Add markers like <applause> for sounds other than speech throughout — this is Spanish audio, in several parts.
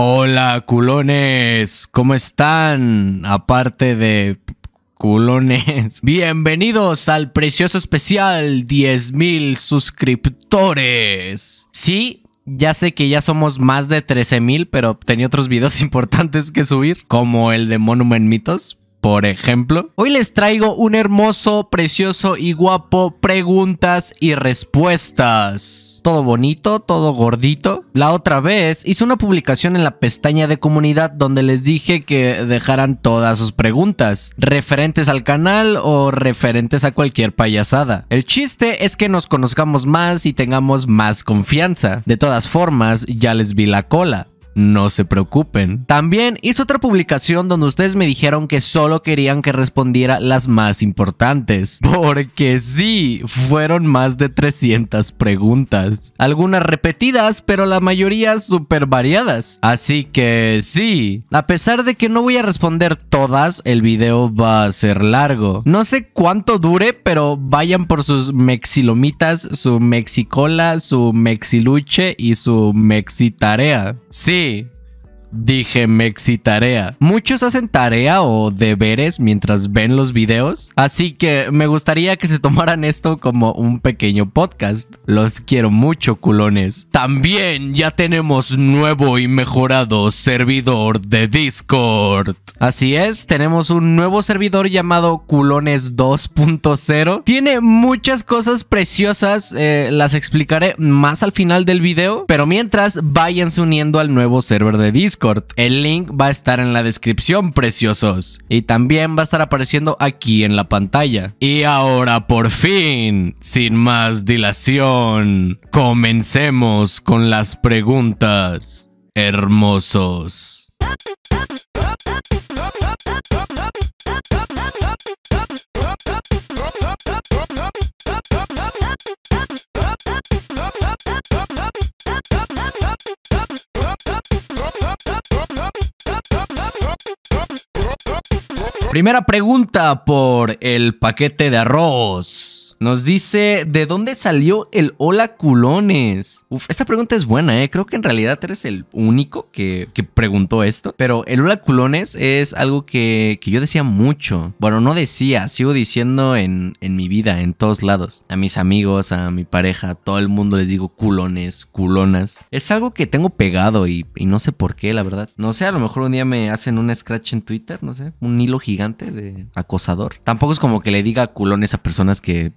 Hola, culones, ¿cómo están? Aparte de culones. <laughs> Bienvenidos al precioso especial 10.000 suscriptores. Sí, ya sé que ya somos más de 13.000, pero tenía otros videos <laughs> importantes que subir, como el de Monument Mitos, por ejemplo. Hoy les traigo un hermoso, precioso y guapo preguntas y respuestas. Todo bonito, todo gordito. La otra vez hice una publicación en la pestaña de comunidad donde les dije que dejaran todas sus preguntas, referentes al canal o referentes a cualquier payasada. El chiste es que nos conozcamos más y tengamos más confianza. De todas formas, ya les vi la cola no se preocupen. También hizo otra publicación donde ustedes me dijeron que solo querían que respondiera las más importantes. <laughs> Porque sí, fueron más de 300 preguntas. Algunas repetidas, pero la mayoría súper variadas. Así que sí, a pesar de que no voy a responder todas, el video va a ser largo. No sé cuánto dure, pero vayan por sus mexilomitas, su mexicola, su mexiluche y su mexitarea. Sí, Hey Dije me excitarea. Muchos hacen tarea o deberes mientras ven los videos, así que me gustaría que se tomaran esto como un pequeño podcast. Los quiero mucho, culones. También ya tenemos nuevo y mejorado servidor de Discord. Así es, tenemos un nuevo servidor llamado Culones 2.0. Tiene muchas cosas preciosas, eh, las explicaré más al final del video, pero mientras vayan uniendo al nuevo server de Discord. El link va a estar en la descripción, preciosos. Y también va a estar apareciendo aquí en la pantalla. Y ahora por fin, sin más dilación, comencemos con las preguntas. Hermosos. Primera pregunta por el paquete de arroz. Nos dice, ¿de dónde salió el hola culones? Uf, esta pregunta es buena, ¿eh? Creo que en realidad eres el único que, que preguntó esto. Pero el hola culones es algo que, que, yo decía mucho. Bueno, no decía, sigo diciendo en, en mi vida, en todos lados. A mis amigos, a mi pareja, a todo el mundo les digo culones, culonas. Es algo que tengo pegado y, no sé por qué, la verdad. No sé, a lo mejor un día me hacen un scratch en Twitter, no sé, un hilo gigante de acosador. Tampoco es como que le diga culones a personas que...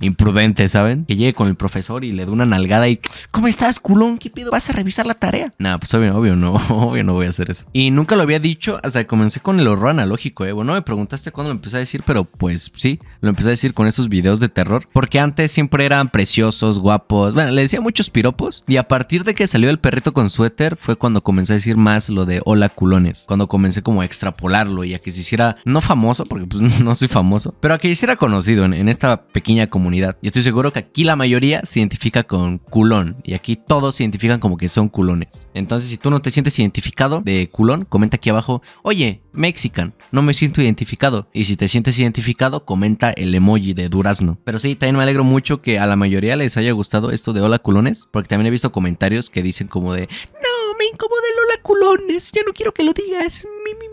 Imprudente, imprudentes, ¿saben? Que llegue con el profesor y le dé una nalgada y, ¿cómo estás, culón? ¿Qué pido? ¿Vas a revisar la tarea? Nah, pues obvio, obvio, no, <laughs> obvio no voy a hacer eso. Y nunca lo había dicho hasta que comencé con el horror analógico, ¿eh? Bueno, me preguntaste cuándo lo empecé a decir, pero pues sí, lo empecé a decir con esos videos de terror, porque antes siempre eran preciosos, guapos, bueno, le decía muchos piropos, y a partir de que salió el perrito con suéter fue cuando comencé a decir más lo de hola culones, cuando comencé como a extrapolarlo y a que se hiciera, no famoso, porque pues <laughs> no soy famoso, pero a que se hiciera conocido en esta pequeña comunidad. Y estoy seguro que aquí la mayoría se identifica con culón. Y aquí todos se identifican como que son culones. Entonces, si tú no te sientes identificado de culón, comenta aquí abajo, oye, mexican, no me siento identificado. Y si te sientes identificado, comenta el emoji de durazno. Pero sí, también me alegro mucho que a la mayoría les haya gustado esto de hola culones, porque también he visto comentarios que dicen como de, no, me incomoda el hola culones, ya no quiero que lo digas. Mi,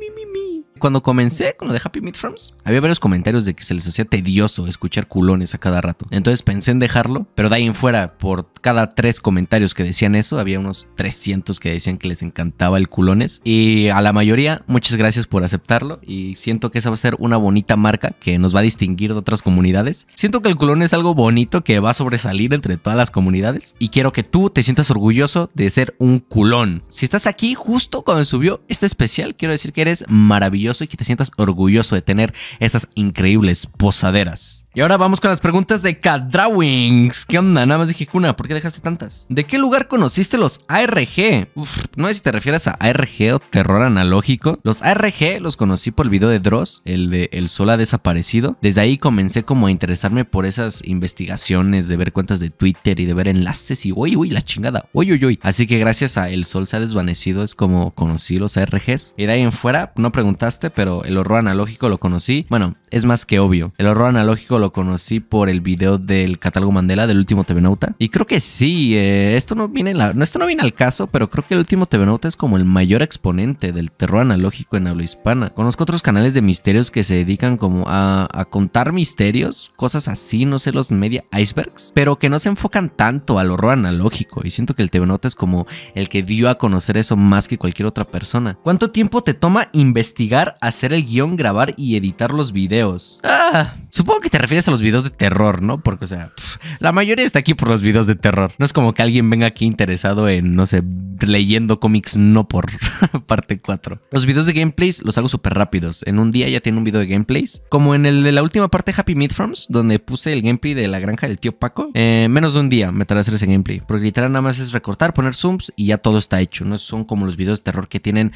cuando comencé con lo de Happy Meat Farms, había varios comentarios de que se les hacía tedioso escuchar culones a cada rato. Entonces pensé en dejarlo, pero de ahí en fuera, por cada tres comentarios que decían eso, había unos 300 que decían que les encantaba el culones. Y a la mayoría, muchas gracias por aceptarlo. Y siento que esa va a ser una bonita marca que nos va a distinguir de otras comunidades. Siento que el culón es algo bonito que va a sobresalir entre todas las comunidades. Y quiero que tú te sientas orgulloso de ser un culón. Si estás aquí justo cuando subió este especial, quiero decir que eres maravilloso y que te sientas orgulloso de tener esas increíbles posaderas. Y ahora vamos con las preguntas de Cadrawings. ¿Qué onda? Nada más dije cuna. ¿por qué dejaste tantas? ¿De qué lugar conociste los ARG? Uf, no sé si te refieres a ARG o terror analógico. Los ARG los conocí por el video de Dross, el de El Sol ha desaparecido. Desde ahí comencé como a interesarme por esas investigaciones, de ver cuentas de Twitter y de ver enlaces y uy, uy, la chingada, uy, uy, uy. Así que gracias a El Sol se ha desvanecido es como conocí los ARGs. Y de ahí en fuera, no preguntaste, pero el horror analógico lo conocí. Bueno, es más que obvio. El horror analógico lo lo conocí por el video del catálogo Mandela del último TVNauta. Y creo que sí, eh, esto, no viene la, esto no viene al caso, pero creo que el último Tevenota es como el mayor exponente del terror analógico en habla hispana. Conozco otros canales de misterios que se dedican como a, contar misterios, cosas así, no sé, los media icebergs, pero que no se enfocan tanto al horror analógico. Y siento que el Tevenota es como el que dio a conocer eso más que cualquier otra persona. ¿Cuánto tiempo te toma investigar, hacer el guión, grabar y editar los videos? Ah, supongo que te refieres refieres a los videos de terror, ¿no? Porque, o sea, la mayoría está aquí por los videos de terror. No es como que alguien venga aquí interesado en, no sé, leyendo cómics no por <laughs> parte 4. Los videos de gameplays los hago súper rápidos. En un día ya tiene un video de gameplays. Como en el de la última parte de Happy Meat Farms, donde puse el gameplay de la granja del tío Paco. Eh, menos de un día me a hacer ese gameplay. Porque literal nada más es recortar, poner zooms y ya todo está hecho. No son como los videos de terror que tienen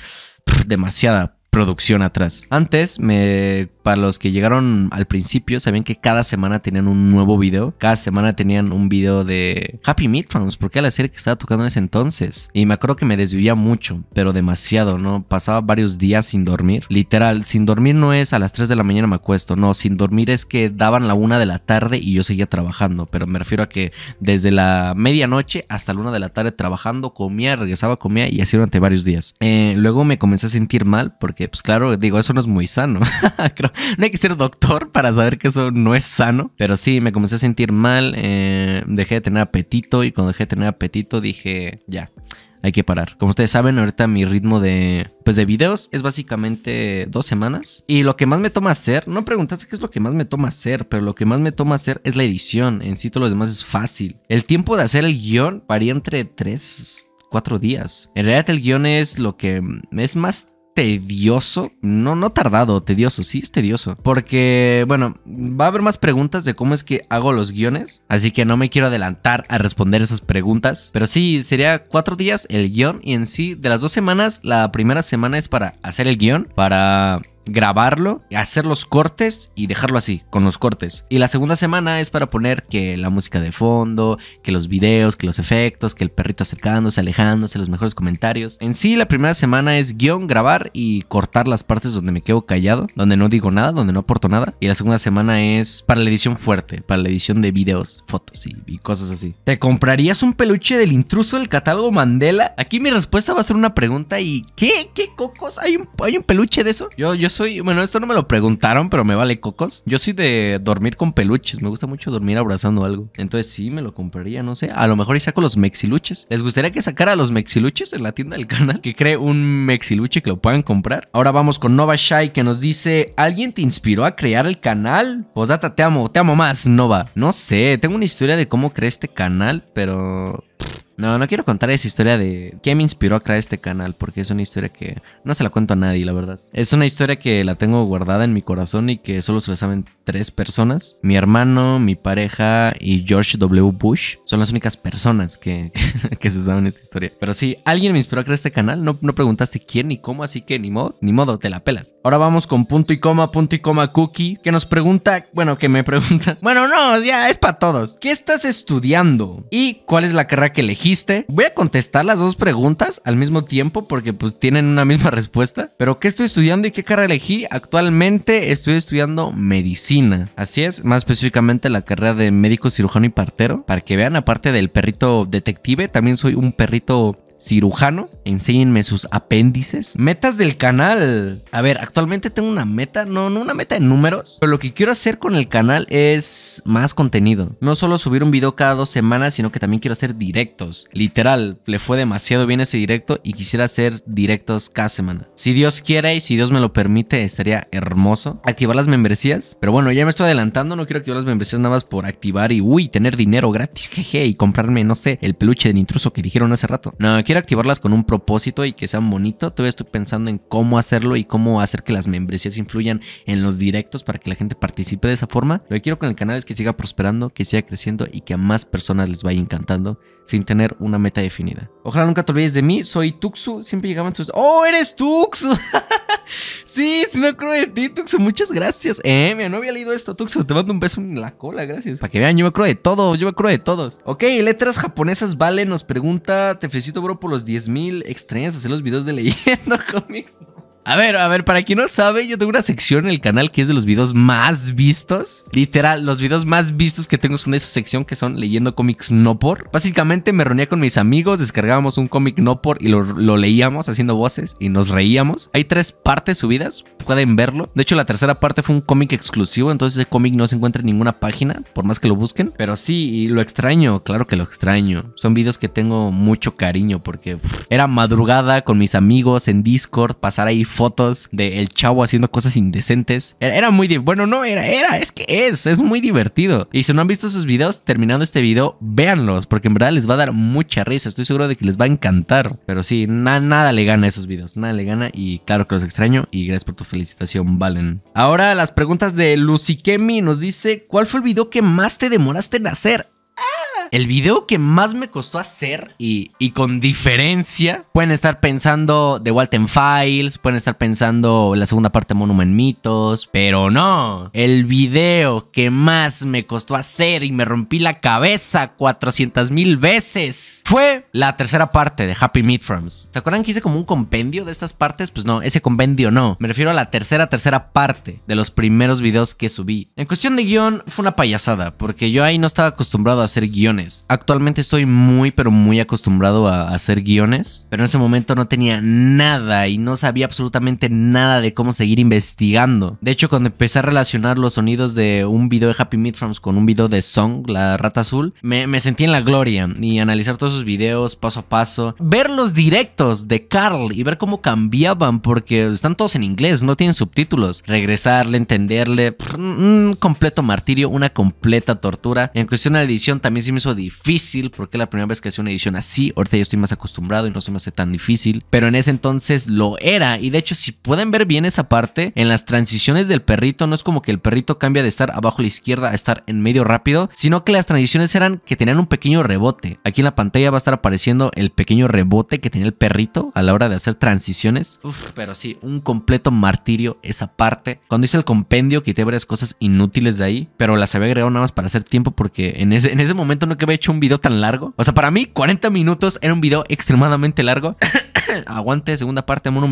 demasiada producción atrás. Antes, me, para los que llegaron al principio, sabían que cada semana tenían un nuevo video. Cada semana tenían un video de Happy Meat porque era la serie que estaba tocando en ese entonces. Y me acuerdo que me desvivía mucho, pero demasiado, ¿no? Pasaba varios días sin dormir. Literal, sin dormir no es a las 3 de la mañana me acuesto, no, sin dormir es que daban la 1 de la tarde y yo seguía trabajando, pero me refiero a que desde la medianoche hasta la 1 de la tarde trabajando, comía, regresaba, comía y así durante varios días. Eh, luego me comencé a sentir mal porque que, pues claro, digo, eso no es muy sano. <laughs> Creo, no hay que ser doctor para saber que eso no es sano, pero sí, me comencé a sentir mal, eh, dejé de tener apetito y cuando dejé de tener apetito dije, ya, hay que parar. Como ustedes saben, ahorita mi ritmo de, pues de videos es básicamente dos semanas. Y lo que más me toma hacer, no preguntaste qué es lo que más me toma hacer, pero lo que más me toma hacer es la edición. En sí todo lo demás es fácil. El tiempo de hacer el guión varía entre tres, cuatro días. En realidad el guión es lo que es más tedioso, no, no tardado, tedioso, sí es tedioso. Porque, bueno, va a haber más preguntas de cómo es que hago los guiones, así que no me quiero adelantar a responder esas preguntas. Pero sí, sería cuatro días el guión y en sí, de las dos semanas, la primera semana es para hacer el guión, para grabarlo, hacer los cortes y dejarlo así, con los cortes. Y la segunda semana es para poner que la música de fondo, que los videos, que los efectos, que el perrito acercándose, alejándose, los mejores comentarios. En sí, la primera semana es guión, grabar y cortar las partes donde me quedo callado, donde no digo nada, donde no aporto nada. Y la segunda semana es para la edición fuerte, para la edición de videos, fotos y, cosas así. ¿Te comprarías un peluche del intruso del catálogo Mandela? Aquí mi respuesta va a ser una pregunta y ¿qué? ¿Qué cocos? ¿Hay un, hay un peluche de eso? Yo, yo soy, bueno, esto no me lo preguntaron, pero me vale cocos. Yo soy de dormir con peluches, me gusta mucho dormir abrazando algo. Entonces sí, me lo compraría, no sé. A lo mejor y saco los mexiluches. ¿Les gustaría que sacara los mexiluches en la tienda del canal? Que cree un mexiluche que lo puedan comprar. Ahora vamos con Nova Shai que nos dice, ¿alguien te inspiró a crear el canal? data te amo, te amo más, Nova. No sé, tengo una historia de cómo creé este canal, pero... No, no quiero contar esa historia de qué me inspiró a crear este canal, porque es una historia que no se la cuento a nadie, la verdad. Es una historia que la tengo guardada en mi corazón y que solo se la saben tres personas. Mi hermano, mi pareja y George W. Bush son las únicas personas que, <laughs> se saben esta historia. Pero sí, alguien me inspiró a crear este canal, no, no preguntaste quién ni cómo, así que ni modo, ni modo, te la pelas. Ahora vamos con punto y coma, punto y coma cookie, que nos pregunta, bueno, que me pregunta, <laughs> bueno, no, ya es para todos. ¿Qué estás estudiando? ¿Y cuál es la carrera que elegí? Voy a contestar las dos preguntas al mismo tiempo porque pues tienen una misma respuesta. Pero ¿qué estoy estudiando y qué carrera elegí? Actualmente estoy estudiando medicina. Así es, más específicamente la carrera de médico cirujano y partero. Para que vean, aparte del perrito detective, también soy un perrito cirujano, enséñenme sus apéndices. Metas del canal. A ver, actualmente tengo una meta, no, no una meta de números, pero lo que quiero hacer con el canal es más contenido. No solo subir un video cada dos semanas, sino que también quiero hacer directos. Literal, le fue demasiado bien ese directo y quisiera hacer directos cada semana. Si Dios quiere y si Dios me lo permite, estaría hermoso activar las membresías. Pero bueno, ya me estoy adelantando, no quiero activar las membresías nada más por activar y, uy, tener dinero gratis, jeje, y comprarme, no sé, el peluche del intruso que dijeron hace rato. No, quiero activarlas con un propósito y que sean bonito, todavía estoy pensando en cómo hacerlo y cómo hacer que las membresías influyan en los directos para que la gente participe de esa forma. Lo que quiero con el canal es que siga prosperando, que siga creciendo y que a más personas les vaya encantando sin tener una meta definida. Ojalá nunca te olvides de mí, soy Tuxu, siempre llegaban tus... ¡Oh, eres Tuxu! <laughs> sí, sí me acuerdo de ti, Tuxu, muchas gracias. Eh, mira, no había leído esto, Tuxu, te mando un beso en la cola, gracias. Para que vean, yo me acuerdo de todo, yo me acuerdo de todos. Ok, letras japonesas, vale, nos pregunta, te felicito, bro, por los 10.000 extrañas hacer los videos de leyendo <laughs> cómics. A ver, a ver, para quien no sabe, yo tengo una sección en el canal que es de los videos más vistos. Literal, los videos más vistos que tengo son de esa sección que son leyendo cómics no por. Básicamente me reunía con mis amigos, descargábamos un cómic no por y lo, leíamos haciendo voces y nos reíamos. Hay tres partes subidas, pueden verlo. De hecho, la tercera parte fue un cómic exclusivo, entonces ese cómic no se encuentra en ninguna página, por más que lo busquen. Pero sí, y lo extraño, claro que lo extraño. Son videos que tengo mucho cariño porque era madrugada con mis amigos en Discord, pasar ahí fotos de el chavo haciendo cosas indecentes. Era, muy muy... Bueno, no, era, era, es que es, es muy divertido. Y si no han visto sus videos, terminando este video, véanlos, porque en verdad les va a dar mucha risa. Estoy seguro de que les va a encantar. Pero sí, nada le gana a esos videos, nada le gana. Y claro que los extraño y gracias por tu felicitación, Valen. Ahora las preguntas de Lucy Kemi nos dice, ¿cuál fue el video que más te demoraste en hacer? El video que más me costó hacer y, con diferencia, pueden estar pensando de Walton Files, pueden estar pensando la segunda parte de Monument Mitos, pero no. El video que más me costó hacer y me rompí la cabeza 400 mil veces fue la tercera parte de Happy Farms, ¿Se acuerdan que hice como un compendio de estas partes? Pues no, ese compendio no. Me refiero a la tercera, tercera parte de los primeros videos que subí. En cuestión de guión, fue una payasada, porque yo ahí no estaba acostumbrado a hacer guión Actualmente estoy muy, pero muy acostumbrado a hacer guiones, pero en ese momento no tenía nada y no sabía absolutamente nada de cómo seguir investigando. De hecho, cuando empecé a relacionar los sonidos de un video de Happy Meat Farms con un video de Song, la rata azul, me, sentí en la gloria y analizar todos sus videos paso a paso, ver los directos de Carl y ver cómo cambiaban porque están todos en inglés, no tienen subtítulos. Regresarle, entenderle, un completo martirio, una completa tortura. En cuestión de edición también sí me difícil porque la primera vez que hacía una edición así, ahorita yo estoy más acostumbrado y no se me hace tan difícil, pero en ese entonces lo era y de hecho si pueden ver bien esa parte, en las transiciones del perrito no es como que el perrito cambia de estar abajo a la izquierda a estar en medio rápido, sino que las transiciones eran que tenían un pequeño rebote. Aquí en la pantalla va a estar apareciendo el pequeño rebote que tenía el perrito a la hora de hacer transiciones. pero sí, un completo martirio esa parte. Cuando hice el compendio quité varias cosas inútiles de ahí, pero las había agregado nada más para hacer tiempo porque en ese, en ese momento no que había hecho un video tan largo. O sea, para mí, 40 minutos era un video extremadamente largo. <coughs> Aguante, segunda parte, mono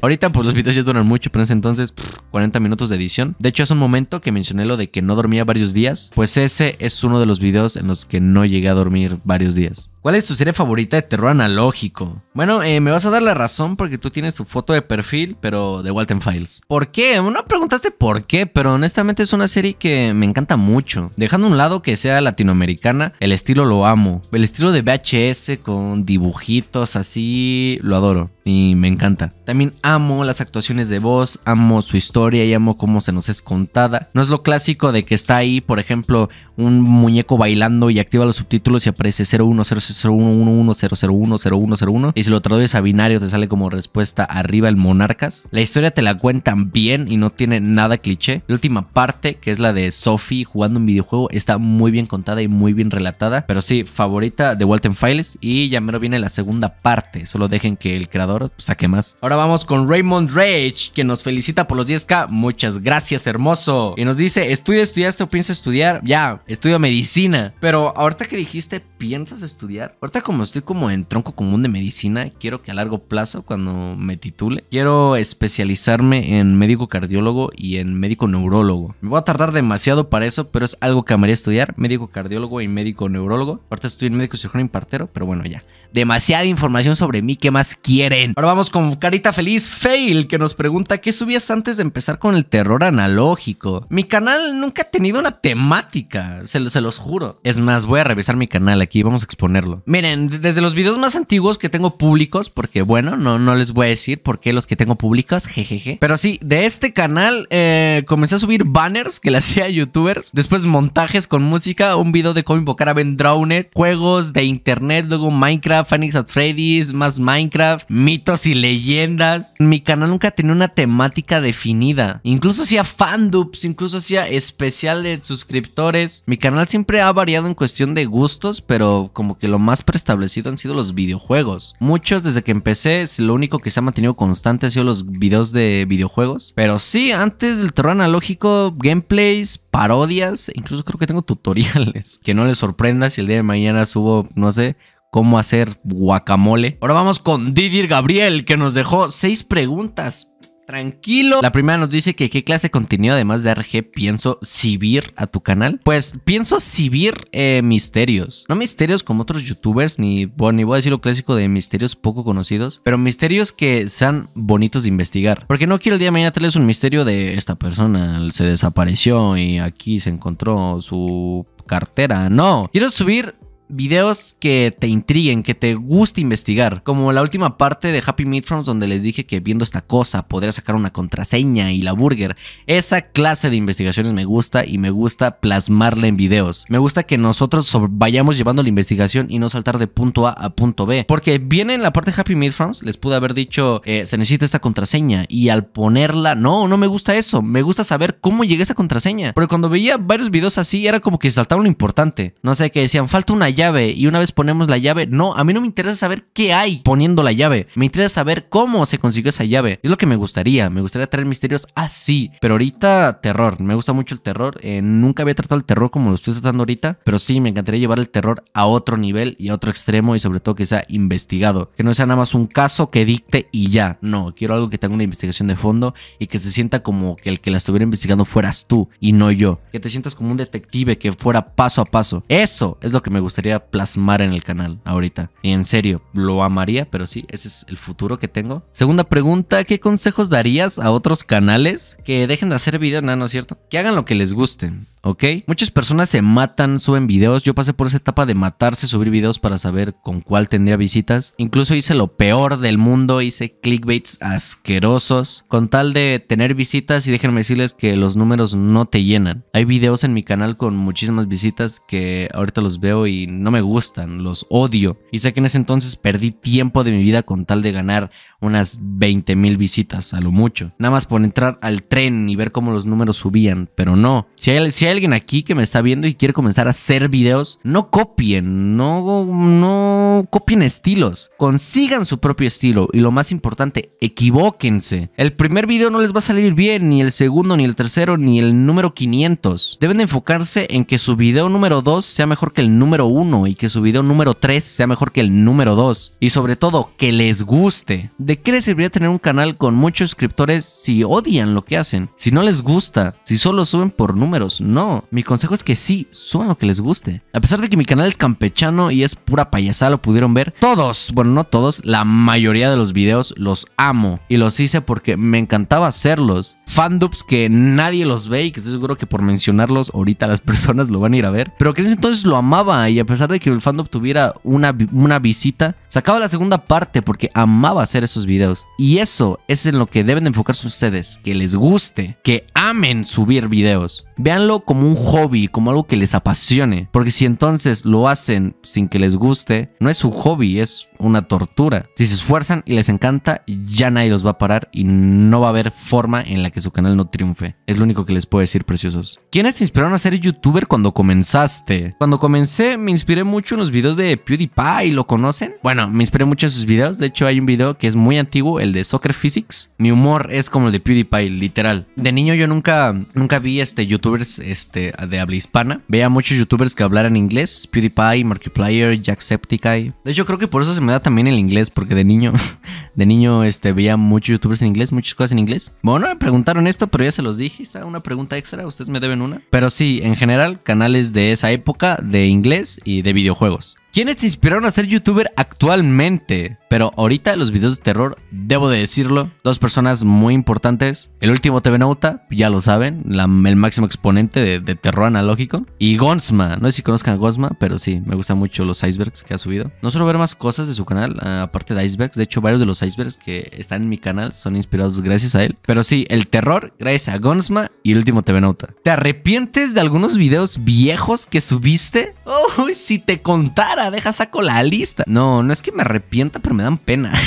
Ahorita pues los videos ya duran mucho, pero en ese entonces 40 minutos de edición. De hecho, hace un momento que mencioné lo de que no dormía varios días, pues ese es uno de los videos en los que no llegué a dormir varios días. ¿Cuál es tu serie favorita de terror analógico? Bueno, eh, me vas a dar la razón porque tú tienes tu foto de perfil, pero de Walton Files. ¿Por qué? No preguntaste por qué, pero honestamente es una serie que me encanta mucho. Dejando un lado que sea latinoamericana, el estilo lo amo. El estilo de VHS con dibujitos así, lo adoro y me encanta. También amo las actuaciones de voz, amo su historia y amo cómo se nos es contada. No es lo clásico de que está ahí, por ejemplo, un muñeco bailando y activa los subtítulos y aparece 010 01110010101 y si lo traduces a binario te sale como respuesta arriba el monarcas. La historia te la cuentan bien y no tiene nada cliché. La última parte, que es la de Sophie jugando un videojuego, está muy bien contada y muy bien relatada. Pero sí, favorita de Walton Files y ya mero viene la segunda parte. Solo dejen que el creador saque más. Ahora vamos con Raymond Rage, que nos felicita por los 10k. Muchas gracias, hermoso. Y nos dice, ¿estudia, estudiaste o piensas estudiar? Ya, estudio medicina. Pero ahorita que dijiste, ¿piensas estudiar? Ahorita como estoy como en tronco común de medicina, quiero que a largo plazo, cuando me titule, quiero especializarme en médico cardiólogo y en médico neurólogo. Me voy a tardar demasiado para eso, pero es algo que amaría estudiar, médico cardiólogo y médico neurólogo. Ahorita estoy en médico cirujano y partero, pero bueno, ya. Demasiada información sobre mí, ¿qué más quieren? Ahora vamos con Carita Feliz Fail, que nos pregunta qué subías antes de empezar con el terror analógico. Mi canal nunca ha tenido una temática, se, se los juro. Es más, voy a revisar mi canal aquí, vamos a exponerlo. Miren, desde los videos más antiguos que tengo públicos, porque bueno, no, no les voy a decir por qué los que tengo públicos, <laughs> jejeje. Pero sí, de este canal eh, comencé a subir banners que le <laughs> hacía a youtubers, después montajes con música, un video de cómo invocar a Ben drowned juegos de internet, luego Minecraft, Phoenix at Freddy's, más Minecraft, mitos y leyendas. Mi canal nunca tenía una temática definida. Incluso hacía fandubs, incluso hacía especial de suscriptores. Mi canal siempre ha variado en cuestión de gustos, pero como que lo más preestablecido han sido los videojuegos. Muchos desde que empecé, lo único que se ha mantenido constante ha sido los videos de videojuegos. Pero sí, antes del terror analógico, gameplays, parodias, e incluso creo que tengo tutoriales. <laughs> Que no les sorprenda si el día de mañana subo, no sé, cómo hacer guacamole. Ahora vamos con Didier Gabriel, que nos dejó seis preguntas tranquilo. La primera nos dice que qué clase de contenido además de RG pienso subir a tu canal. Pues pienso subir eh, misterios. No misterios como otros youtubers, ni, bueno, ni voy a decir lo clásico de misterios poco conocidos, pero misterios que sean bonitos de investigar. Porque no quiero el día de mañana traerles un misterio de esta persona se desapareció y aquí se encontró su cartera. No, quiero subir videos que te intriguen, que te guste investigar. Como la última parte de Happy Meat donde les dije que viendo esta cosa podría sacar una contraseña y la burger. Esa clase de investigaciones me gusta y me gusta plasmarla en videos. Me gusta que nosotros vayamos llevando la investigación y no saltar de punto A a punto B. Porque viene en la parte de Happy Meat les pude haber dicho, eh, se necesita esta contraseña y al ponerla, no, no me gusta eso. Me gusta saber cómo llegué a esa contraseña. Porque cuando veía varios videos así era como que saltaba lo importante. No sé, que decían, falta una llave y una vez ponemos la llave, no, a mí no me interesa saber qué hay poniendo la llave, me interesa saber cómo se consiguió esa llave. Es lo que me gustaría, me gustaría traer misterios así, pero ahorita terror, me gusta mucho el terror, eh, nunca había tratado el terror como lo estoy tratando ahorita, pero sí, me encantaría llevar el terror a otro nivel y a otro extremo y sobre todo que sea investigado, que no sea nada más un caso que dicte y ya, no, quiero algo que tenga una investigación de fondo y que se sienta como que el que la estuviera investigando fueras tú y no yo, que te sientas como un detective que fuera paso a paso. Eso es lo que me gustaría plasmar en el canal ahorita. Y en serio, lo amaría, pero sí, ese es el futuro que tengo. Segunda pregunta, ¿qué consejos darías a otros canales que dejen de hacer videos? No, no es cierto. Que hagan lo que les gusten ¿ok? Muchas personas se matan, suben videos. Yo pasé por esa etapa de matarse, subir videos para saber con cuál tendría visitas. Incluso hice lo peor del mundo, hice clickbaits asquerosos con tal de tener visitas y déjenme decirles que los números no te llenan. Hay videos en mi canal con muchísimas visitas que ahorita los veo y no me gustan, los odio. Y sé que en ese entonces perdí tiempo de mi vida con tal de ganar unas 20 mil visitas a lo mucho. Nada más por entrar al tren y ver cómo los números subían, pero no. Si si hay alguien aquí que me está viendo y quiere comenzar a hacer videos, no copien, no, no copien estilos, consigan su propio estilo y lo más importante, equivóquense. El primer video no les va a salir bien, ni el segundo, ni el tercero, ni el número 500. Deben enfocarse en que su video número 2 sea mejor que el número 1 y que su video número 3 sea mejor que el número 2 y sobre todo que les guste. ¿De qué les serviría tener un canal con muchos suscriptores si odian lo que hacen? Si no les gusta, si solo suben por números, no mi consejo es que sí, suban lo que les guste. A pesar de que mi canal es campechano y es pura payasada, lo pudieron ver. Todos, bueno, no todos, la mayoría de los videos los amo. Y los hice porque me encantaba hacerlos. Fandubs que nadie los ve y que estoy seguro que por mencionarlos ahorita las <laughs> personas lo van a ir a ver. Pero que en ese entonces lo amaba y a pesar de que el fandom tuviera una, una visita, sacaba la segunda parte porque amaba hacer esos videos. Y eso es en lo que deben de enfocarse ustedes, que les guste, que amen subir videos. Véanlo con como un hobby, como algo que les apasione. Porque si entonces lo hacen sin que les guste, no es su hobby, es una tortura. Si se esfuerzan y les encanta, ya nadie los va a parar y no va a haber forma en la que su canal no triunfe. Es lo único que les puedo decir, preciosos. ¿Quiénes te inspiraron a ser youtuber cuando comenzaste? Cuando comencé me inspiré mucho en los videos de PewDiePie, ¿lo conocen? Bueno, me inspiré mucho en sus videos, de hecho hay un video que es muy antiguo, el de Soccer Physics. Mi humor es como el de PewDiePie, literal. De niño yo nunca, nunca vi este youtubers... Este, de habla hispana. Veía muchos youtubers que hablaran inglés, PewDiePie, Markiplier, Jacksepticeye. De hecho, creo que por eso se me da también el inglés, porque de niño, <laughs> de niño, este, veía muchos youtubers en inglés, muchas cosas en inglés. Bueno, me preguntaron esto, pero ya se los dije, está una pregunta extra, ustedes me deben una. Pero sí, en general, canales de esa época de inglés y de videojuegos. ¿Quiénes te inspiraron a ser youtuber actualmente? Pero ahorita los videos de terror, debo de decirlo, dos personas muy importantes. El último TV Nauta, ya lo saben, el máximo exponente de, terror analógico. Y Gonsma, no sé si conozcan a Gonsma, pero sí, me gustan mucho los icebergs que ha subido. No suelo ver más cosas de su canal, ah, aparte de icebergs. De hecho, varios de los icebergs que están en mi canal son inspirados gracias a él. Pero sí, el terror, gracias a Gonsma y el último TV ¿Te arrepientes de algunos videos viejos que subiste? ¡Uy, oh, si te contara! Deja, saco la lista. No, no es que me arrepienta, pero me dan pena. <laughs>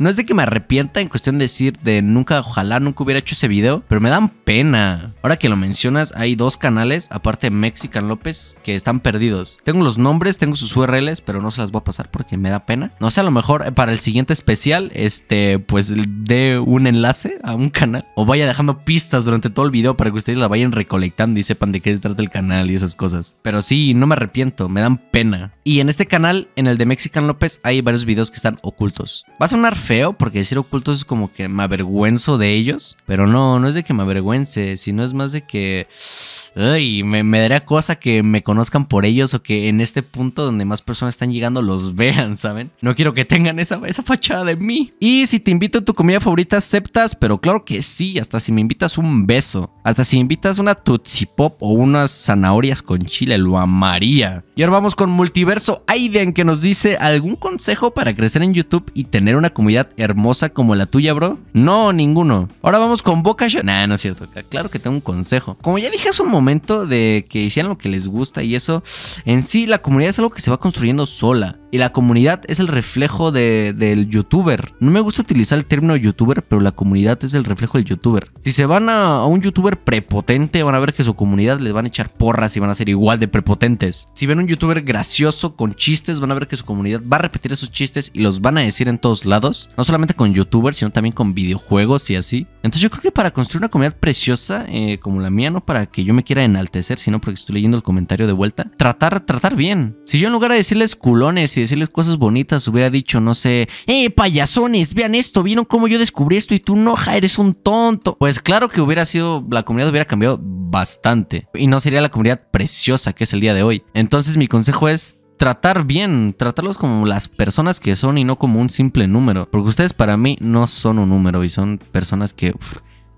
No es de que me arrepienta en cuestión de decir de nunca, ojalá nunca hubiera hecho ese video, pero me dan pena. Ahora que lo mencionas, hay dos canales, aparte de Mexican López, que están perdidos. Tengo los nombres, tengo sus URLs, pero no se las voy a pasar porque me da pena. No sé, a lo mejor para el siguiente especial, este, pues dé un enlace a un canal o vaya dejando pistas durante todo el video para que ustedes la vayan recolectando y sepan de qué se trata el canal y esas cosas. Pero sí, no me arrepiento, me dan pena. Y en este canal, en el de Mexican López, hay varios videos que están ocultos. Va a sonar feo, porque decir ocultos es como que me avergüenzo de ellos, pero no, no es de que me avergüence, sino es más de que y me, me daría cosa que me conozcan por ellos o que en este punto donde más personas están llegando los <laughs> vean, ¿saben? No quiero que tengan esa, esa fachada de mí. Y si te invito a tu comida favorita, aceptas, pero claro que sí, hasta si me invitas un beso, hasta si me invitas una Tutsi Pop o unas zanahorias con chile, lo amaría. Y ahora vamos con Multiverso Aiden que nos dice, ¿algún consejo para crecer en YouTube y tener una comunidad hermosa como la tuya, bro? No, ninguno. Ahora vamos con Boca Nah, no es cierto, claro que tengo un consejo. Como ya dije hace un momento, momento de que hicieran lo que les gusta y eso, en sí la comunidad es algo que se va construyendo sola. Y la comunidad es el reflejo del youtuber. No me gusta utilizar el término youtuber, pero la comunidad es el reflejo del youtuber. Si se van a, un youtuber prepotente, van a ver que su comunidad les van a echar porras y van a ser igual de prepotentes. Si ven un youtuber gracioso con chistes, van a ver que su comunidad va a repetir esos chistes y los van a decir en todos lados. No solamente con youtubers, sino también con videojuegos y así. Entonces yo creo que para construir una comunidad preciosa eh, como la mía, no para que yo me quiera enaltecer, sino porque estoy leyendo el comentario de vuelta, tratar, tratar bien. Si yo en lugar de decirles culones y y decirles cosas bonitas, hubiera dicho, no sé, ¡eh, payasones! Vean esto, ¿vieron cómo yo descubrí esto y tú no, eres un tonto? Pues claro que hubiera sido, la comunidad hubiera cambiado bastante y no sería la comunidad preciosa que es el día de hoy. Entonces mi consejo es tratar bien, tratarlos como las personas que son y no como un simple número. Porque ustedes para mí no son un número y son personas que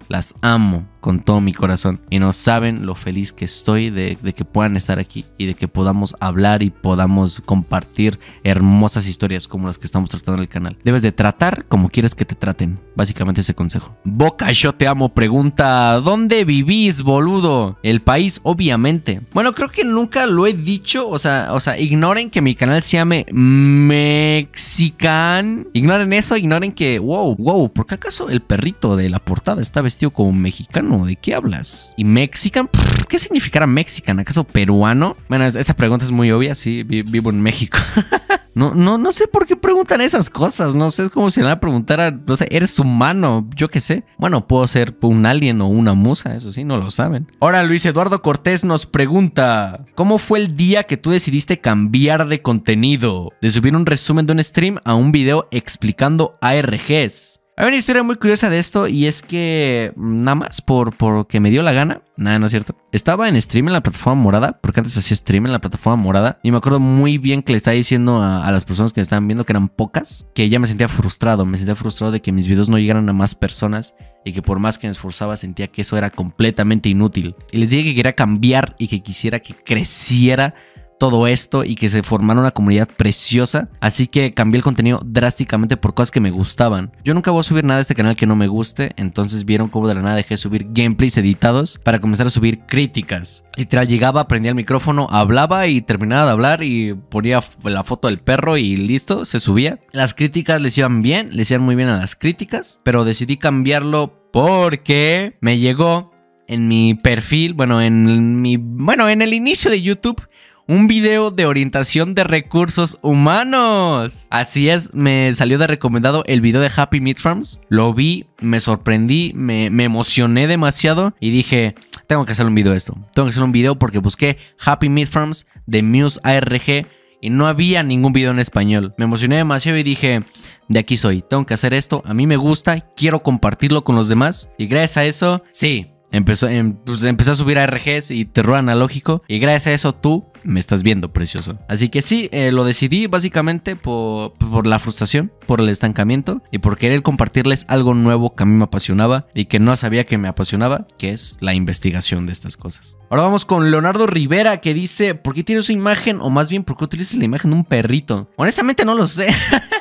las amo con todo mi corazón. Y no saben lo feliz que estoy de, que puedan estar aquí y de que podamos hablar y podamos compartir hermosas historias como las que estamos tratando en el canal. Debes de tratar como quieres que te traten. Básicamente ese consejo. Boca, yo te amo. Pregunta, ¿dónde vivís, boludo? El país, obviamente. Bueno, creo que nunca lo he dicho. O sea, o sea ignoren que mi canal se llame Mexican. Ignoren eso, ignoren que, wow, wow, ¿por qué acaso el perrito de la portada está vestido como mexicano? ¿de qué hablas? ¿Y Mexican? ¿Qué significará Mexican? ¿Acaso peruano? Bueno, esta pregunta es muy obvia, sí, vivo en México. <laughs> No, no, no sé por qué preguntan esas cosas. No sé, es como si nada preguntaran, no sé, eres humano, yo qué sé. Bueno, puedo ser un alien o una musa, eso sí, no lo saben. Ahora Luis Eduardo Cortés nos pregunta: ¿Cómo fue el día que tú decidiste cambiar de contenido? De subir un resumen de un stream a un video explicando ARGs. Hay una historia muy curiosa de esto y es que nada más por porque me dio la gana, nada, no es cierto. Estaba en stream en la plataforma morada, porque antes hacía stream en la plataforma morada y me acuerdo muy bien que le estaba diciendo a, a las personas que me estaban viendo que eran pocas, que ya me sentía frustrado, me sentía frustrado de que mis videos no llegaran a más personas y que por más que me esforzaba sentía que eso era completamente inútil. Y les dije que quería cambiar y que quisiera que creciera todo esto y que se formara una comunidad preciosa. Así que cambié el contenido drásticamente por cosas que me gustaban. Yo nunca voy a subir nada a este canal que no me guste, entonces vieron cómo de la nada dejé subir gameplays editados para comenzar a subir críticas. Y Literal, llegaba, prendía el micrófono, hablaba y terminaba de hablar y ponía la foto del perro y listo, se subía. Las críticas les iban bien, les iban muy bien a las críticas, pero decidí cambiarlo porque me llegó en mi perfil, bueno, en mi bueno, en el inicio de YouTube un video de orientación de recursos humanos. Así es, me salió de recomendado el video de Happy Meat Farms. Lo vi, me sorprendí, me, emocioné demasiado y dije, tengo que hacer un video de esto. Tengo que hacer un video porque busqué Happy Meat Farms de Muse ARG y no había ningún video en español. Me emocioné demasiado y dije, de aquí soy, tengo que hacer esto, a mí me gusta, quiero compartirlo con los demás. Y gracias a eso, sí, empezó, em, pues, empecé a subir a y terror analógico. Y gracias a eso tú me estás viendo, precioso. Así que sí, eh, lo decidí básicamente por, la frustración, por el estancamiento y por querer compartirles algo nuevo que a mí me apasionaba y que no sabía que me apasionaba, que es la investigación de estas cosas. Ahora vamos con Leonardo Rivera que dice, ¿por qué tienes su imagen? O más bien, ¿por qué utilizas la imagen de un perrito? Honestamente no lo sé. <laughs>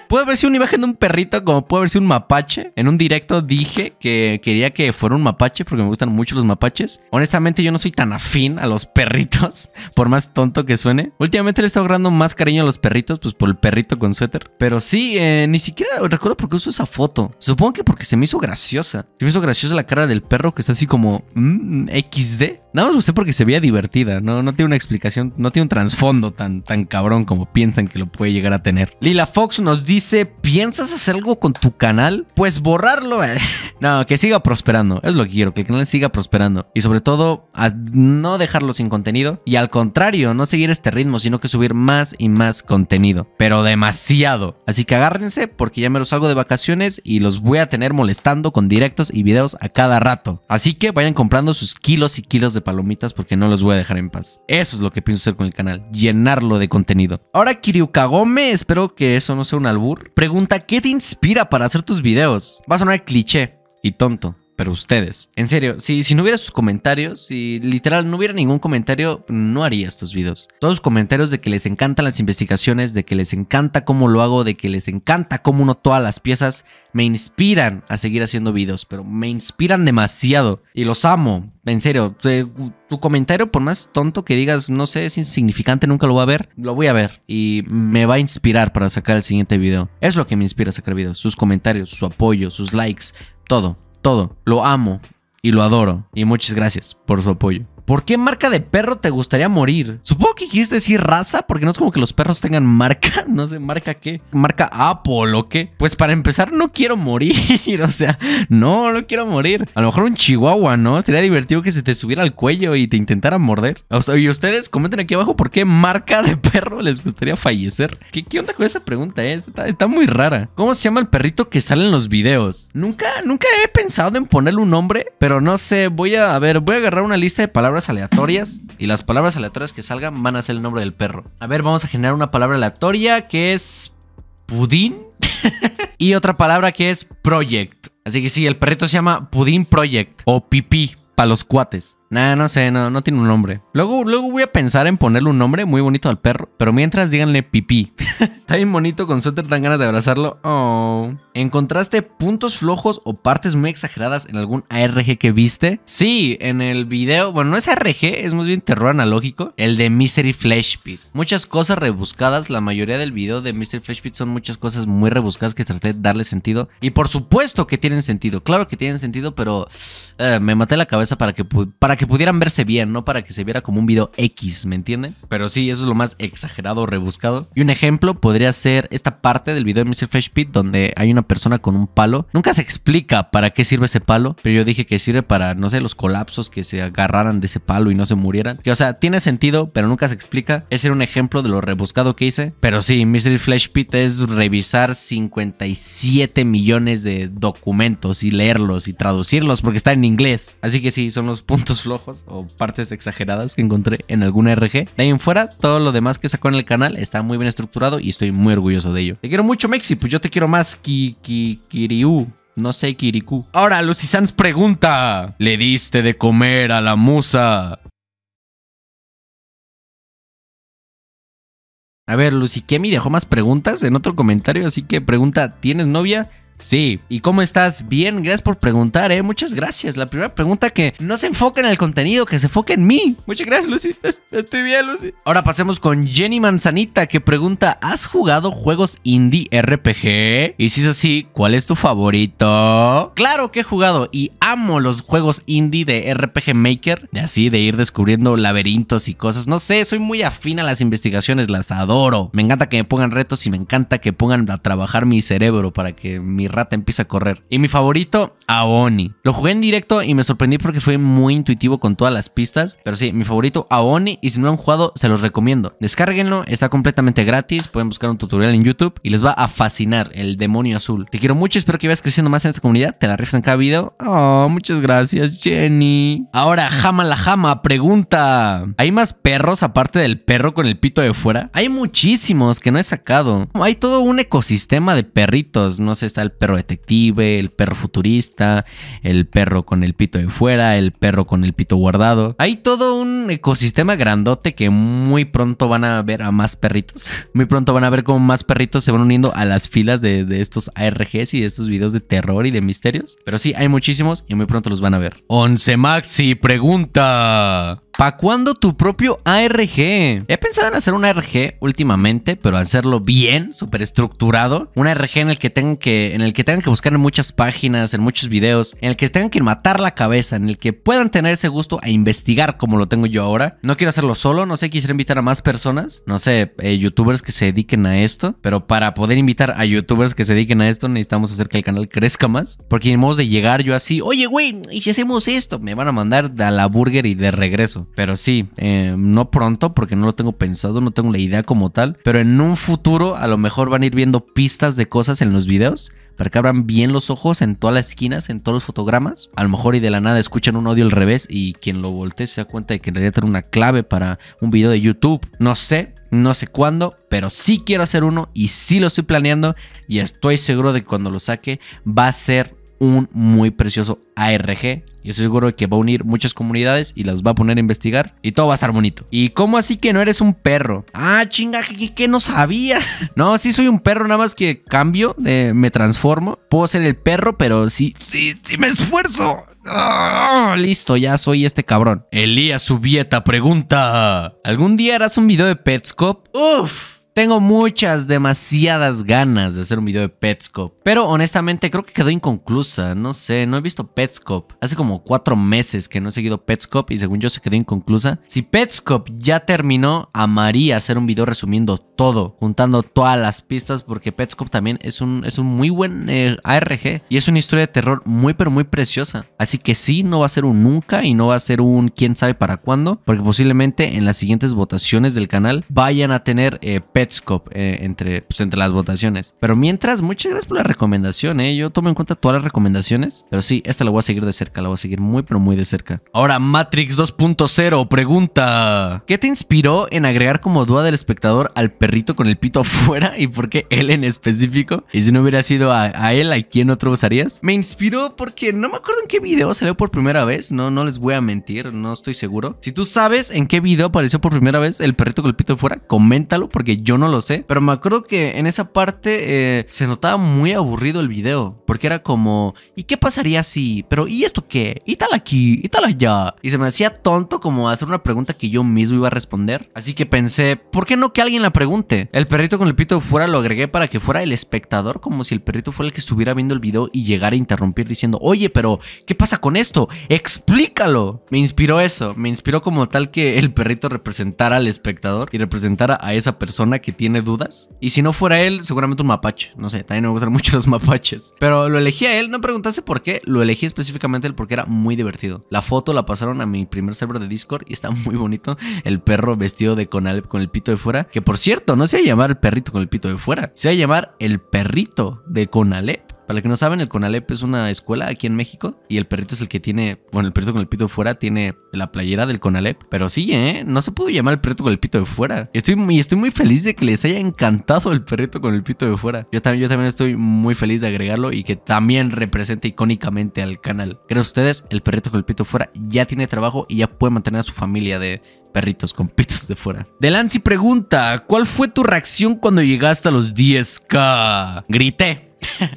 puede haber sido una imagen de un perrito, como puede haber sido un mapache. En un directo dije que quería que fuera un mapache porque me gustan mucho los mapaches. Honestamente yo no soy tan afín a los perritos, <laughs> por más tonto que suene. Últimamente le está ahorrando más cariño a los perritos, pues por el perrito con suéter. Pero sí, eh, ni siquiera recuerdo por qué uso esa foto. Supongo que porque se me hizo graciosa. Se me hizo graciosa la cara del perro que está así como mmm, mm, XD. Nada más usted porque se veía divertida, ¿no? No tiene una explicación, no tiene un trasfondo tan, tan cabrón como piensan que lo puede llegar a tener. Lila Fox nos dice, ¿piensas hacer algo con tu canal? Pues borrarlo. <laughs> no, que siga prosperando. Es lo que quiero, que el canal siga prosperando. Y sobre todo, no dejarlo sin contenido. Y al contrario, no seguir este ritmo, sino que subir más y más contenido. Pero demasiado. Así que agárrense porque ya me los salgo de vacaciones y los voy a tener molestando con directos y videos a cada rato. Así que vayan comprando sus kilos y kilos de palomitas porque no los voy a dejar en paz. Eso es lo que pienso hacer con el canal, llenarlo de contenido. Ahora Kiryu espero que eso no sea un albur, pregunta ¿qué te inspira para hacer tus videos? Va a sonar cliché y tonto, pero ustedes. En serio, si, si no hubiera sus comentarios, si literal no hubiera ningún comentario, no haría estos videos. Todos los comentarios de que les encantan las investigaciones, de que les encanta cómo lo hago, de que les encanta cómo uno todas las piezas, me inspiran a seguir haciendo videos, pero me inspiran demasiado y los amo. En serio, tu, tu comentario, por más tonto que digas, no sé, es insignificante, nunca lo voy a ver, lo voy a ver y me va a inspirar para sacar el siguiente video. Es lo que me inspira a sacar videos, sus comentarios, su apoyo, sus likes, todo. Todo. Lo amo y lo adoro. Y muchas gracias por su apoyo. ¿Por qué marca de perro te gustaría morir? Supongo que quisiste decir raza, porque no es como que los perros tengan marca. <laughs> No sé, marca qué. Marca Apple o qué. Pues para empezar, no quiero morir. <laughs> O sea, no, no quiero morir. A lo mejor un chihuahua, ¿no? Sería divertido que se te subiera al cuello y te intentara morder. O sea, y ustedes comenten aquí abajo por qué marca de <laughs> perro les gustaría fallecer. ¿Qué, onda con esta pregunta? Eh? Está, muy rara. ¿Cómo se llama el perrito que sale en los videos? Nunca, nunca he pensado en ponerle un nombre, pero no sé. Voy a ver, voy a agarrar una lista de palabras aleatorias y las palabras aleatorias que salgan van a ser el nombre del perro. A ver, vamos a generar una palabra aleatoria que es pudín <laughs> y otra palabra que es project. Así que sí, el perrito se llama pudín project o pipí para los cuates. Nah, no sé, no, no tiene un nombre. Luego, luego voy a pensar en ponerle un nombre muy bonito al perro, pero mientras díganle pipí. <laughs> Está bien bonito con suéter, tan ganas de abrazarlo. Oh. ¿Encontraste puntos flojos o partes muy exageradas en algún ARG que viste? Sí, en el video, bueno, no es ARG, es más bien terror analógico, el de Mystery Pit, Muchas cosas rebuscadas, la mayoría del video de Mystery Pit son muchas cosas muy rebuscadas que traté de darle sentido. Y por supuesto que tienen sentido, claro que tienen sentido, pero eh, me maté la cabeza para que, para que pudieran verse bien, no para que se viera como un video X, ¿me entienden? Pero sí, eso es lo más exagerado, rebuscado. Y un ejemplo podría ser esta parte del video de Mr. Flash Pit donde hay una persona con un palo. Nunca se explica para qué sirve ese palo, pero yo dije que sirve para, no sé, los colapsos que se agarraran de ese palo y no se murieran. Que, o sea, tiene sentido, pero nunca se explica. Ese era un ejemplo de lo rebuscado que hice. Pero sí, Mr. Flash Pit es revisar 57 millones de documentos y leerlos y traducirlos porque está en inglés. Así que sí, son los puntos ojos o partes exageradas que encontré en alguna RG. De ahí en fuera, todo lo demás que sacó en el canal está muy bien estructurado y estoy muy orgulloso de ello. Te quiero mucho, Mexi, pues yo te quiero más, ki, No sé, Kiriku. Ahora, Lucy Sanz pregunta: ¿Le diste de comer a la musa? A ver, Lucy Kemi dejó más preguntas en otro comentario, así que pregunta: ¿Tienes novia? Sí, ¿y cómo estás? Bien, gracias por preguntar, ¿eh? Muchas gracias. La primera pregunta que no se enfoca en el contenido, que se enfoque en mí. Muchas gracias, Lucy. estoy bien, Lucy. Ahora pasemos con Jenny Manzanita que pregunta, ¿has jugado juegos indie RPG? Y si es así, ¿cuál es tu favorito? Claro que he jugado y amo los juegos indie de RPG Maker, de así, de ir descubriendo laberintos y cosas. No sé, soy muy afín a las investigaciones, las adoro. Me encanta que me pongan retos y me encanta que pongan a trabajar mi cerebro para que mi rata empieza a correr. Y mi favorito, Aoni. Lo jugué en directo y me sorprendí porque fue muy intuitivo con todas las pistas. Pero sí, mi favorito, Aoni. Y si no lo han jugado, se los recomiendo. Descárguenlo, está completamente gratis. Pueden buscar un tutorial en YouTube y les va a fascinar el demonio azul. Te quiero mucho, espero que vayas creciendo más en esta comunidad. Te la rifas en cada video. Oh, muchas gracias, Jenny. Ahora, Jama la Jama pregunta: ¿Hay más perros aparte del perro con el pito de fuera? Hay muchísimos que no he sacado. Hay todo un ecosistema de perritos. No sé, está el el perro detective, el perro futurista, el perro con el pito de fuera, el perro con el pito guardado. Hay todo un ecosistema grandote que muy pronto van a ver a más perritos. <laughs> Muy pronto van a ver cómo más perritos se van uniendo a las filas de, estos ARGs y de estos videos de terror y de misterios. Pero sí, hay muchísimos y muy pronto los van a ver. Once Maxi pregunta. ¿Para cuándo tu propio ARG? He pensado en hacer un ARG últimamente, pero hacerlo bien, súper estructurado. Un ARG en el que tengan que, en el que tengan que buscar en muchas páginas, en muchos videos, en el que tengan que matar la cabeza, en el que puedan tener ese gusto a investigar como lo tengo yo ahora. No quiero hacerlo solo, no sé, quisiera invitar a más personas, no sé, eh, youtubers que se dediquen a esto, pero para poder invitar a youtubers que se dediquen a esto necesitamos hacer que el canal crezca más, porque en modo de llegar yo así, oye, güey, ¿y si hacemos esto? Me van a mandar a la burger y de regreso. Pero sí, eh, no pronto, porque no lo tengo pensado, no tengo la idea como tal, pero en un futuro a lo mejor van a ir viendo pistas de cosas en los videos para que abran bien los ojos en todas las esquinas, en todos los fotogramas. A lo mejor y de la nada escuchan un odio al revés y quien lo voltee se da cuenta de que en realidad una clave para un video de YouTube. No sé, no sé cuándo, pero sí quiero hacer uno y sí lo estoy planeando y estoy seguro de que cuando lo saque va a ser un muy precioso ARG y estoy seguro de que va a unir muchas comunidades y las va a poner a investigar y todo va a estar bonito. ¿Y cómo así que no eres un perro? Ah, chinga, que, no sabía. <laughs> no, sí soy un perro, nada más que cambio, eh, me transformo. Puedo ser el perro, pero sí, sí, sí me esfuerzo. Ah, listo, ya soy este cabrón. Elías Subieta pregunta: ¿Algún día harás un video de Petscop? Uf. Tengo muchas, demasiadas ganas de hacer un video de Petscop. Pero honestamente creo que quedó inconclusa. No sé, no he visto Petscop. Hace como cuatro meses que no he seguido Petscop y según yo se quedó inconclusa. Si Petscop ya terminó, amaría hacer un video resumiendo todo. Juntando todas las pistas porque Petscop también es un, es un muy buen eh, ARG. Y es una historia de terror muy pero muy preciosa. Así que sí, no va a ser un nunca y no va a ser un quién sabe para cuándo. Porque posiblemente en las siguientes votaciones del canal vayan a tener Petscop eh, eh, entre, pues, entre las votaciones. Pero mientras, muchas gracias por la recomendación, ¿eh? Yo tomo en cuenta todas las recomendaciones, pero sí, esta la voy a seguir de cerca, la voy a seguir muy, pero muy de cerca. Ahora, Matrix 2.0, pregunta. ¿Qué te inspiró en agregar como duda del espectador al perrito con el pito <laughs> afuera y por qué él en específico? Y si no hubiera sido a, él, ¿a quién otro usarías? Me inspiró porque no me acuerdo en qué video salió por primera vez, no, no les voy a mentir, no estoy seguro. Si tú sabes en qué video apareció por primera vez el perrito con el pito afuera, coméntalo porque yo yo no lo sé, pero me acuerdo que en esa parte eh, se notaba muy aburrido el video, porque era como, ¿y qué pasaría si? Pero ¿y esto qué? ¿Y tal aquí? ¿Y tal allá? Y se me hacía tonto como hacer una pregunta que yo mismo iba a responder, así que pensé, ¿por qué no que alguien la pregunte? El perrito con el pito fuera lo agregué para que fuera el espectador, como si el perrito fuera el que estuviera viendo el video y llegara a interrumpir diciendo, oye, pero ¿qué pasa con esto? Explícalo. Me inspiró eso, me inspiró como tal que el perrito representara al espectador y representara a esa persona que tiene dudas. Y si no fuera él, seguramente un mapache. No sé, también me gustan <laughs> mucho los mapaches. Pero lo elegí a él, no preguntase por qué. Lo elegí específicamente él porque era muy divertido. La foto la pasaron a mi primer server de Discord y está muy bonito. El perro vestido de conal con el pito de fuera. Que por cierto, no se va a llamar el perrito con el pito de fuera. Se va a llamar el perrito de Conalep. Para los que no saben, el CONALEP es una escuela aquí en México y el perrito es el que tiene, bueno, el perrito con el pito de fuera tiene la playera del CONALEP. Pero sí, ¿eh? No se pudo llamar el perrito con el pito de fuera. Estoy estoy muy feliz de que les haya encantado el perrito con el pito de fuera. Yo también, yo también estoy muy feliz de agregarlo y que también represente icónicamente al canal. Creo ustedes, el perrito con el pito de fuera ya tiene trabajo y ya puede mantener a su familia de perritos con pitos de fuera. Delancy pregunta, ¿cuál fue tu reacción cuando llegaste a los 10k? Grité. <laughs>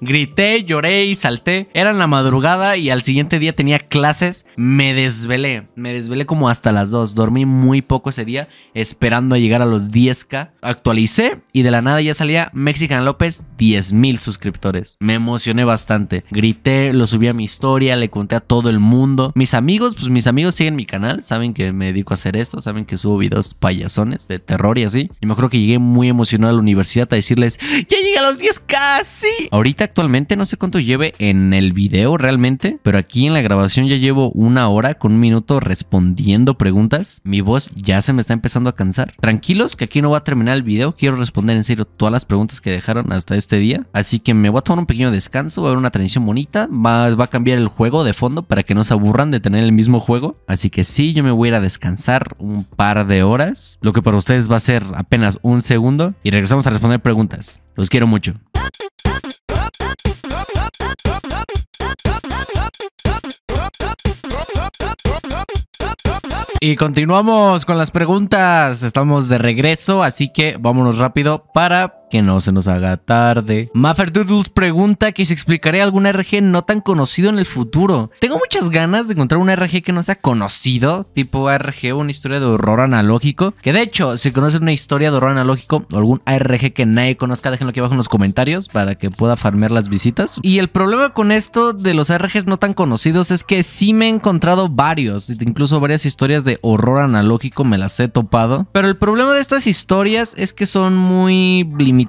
Grité, lloré y salté. Era en la madrugada y al siguiente día tenía clases. Me desvelé. Me desvelé como hasta las 2. Dormí muy poco ese día, esperando a llegar a los 10k. Actualicé y de la nada ya salía Mexican López, 10.000 suscriptores. Me emocioné bastante. Grité, lo subí a mi historia, le conté a todo el mundo. Mis amigos, pues mis amigos siguen mi canal. Saben que me dedico a hacer esto. Saben que subo videos payasones de terror y así. Y me acuerdo que llegué muy emocionado a la universidad a decirles: ¡Ya llegué a los 10k! sí. Ahorita actualmente no sé cuánto lleve en el video realmente, pero aquí en la grabación ya llevo una hora con un minuto respondiendo preguntas. Mi voz ya se me está empezando a cansar. Tranquilos que aquí no va a terminar el video. Quiero responder en serio todas las preguntas que dejaron hasta este día. Así que me voy a tomar un pequeño descanso. Va a haber una transición bonita. Va, va a cambiar el juego de fondo para que no se aburran de tener el mismo juego. Así que sí, yo me voy a ir a descansar un par de horas. Lo que para ustedes va a ser apenas un segundo. Y regresamos a responder preguntas. Los quiero mucho. Y continuamos con las preguntas. Estamos de regreso, así que vámonos rápido para que no se nos haga tarde. Doodles pregunta que si explicaré algún RG no tan conocido en el futuro. Tengo muchas ganas de encontrar un RG que no sea conocido, tipo Rg una historia de horror analógico. Que de hecho, si conocen una historia de horror analógico o algún RG que nadie conozca, déjenlo aquí abajo en los comentarios para que pueda farmear las visitas. Y el problema con esto de los RGs no tan conocidos es que sí me he encontrado varios, incluso varias historias de horror analógico me las he topado. Pero el problema de estas historias es que son muy limitadas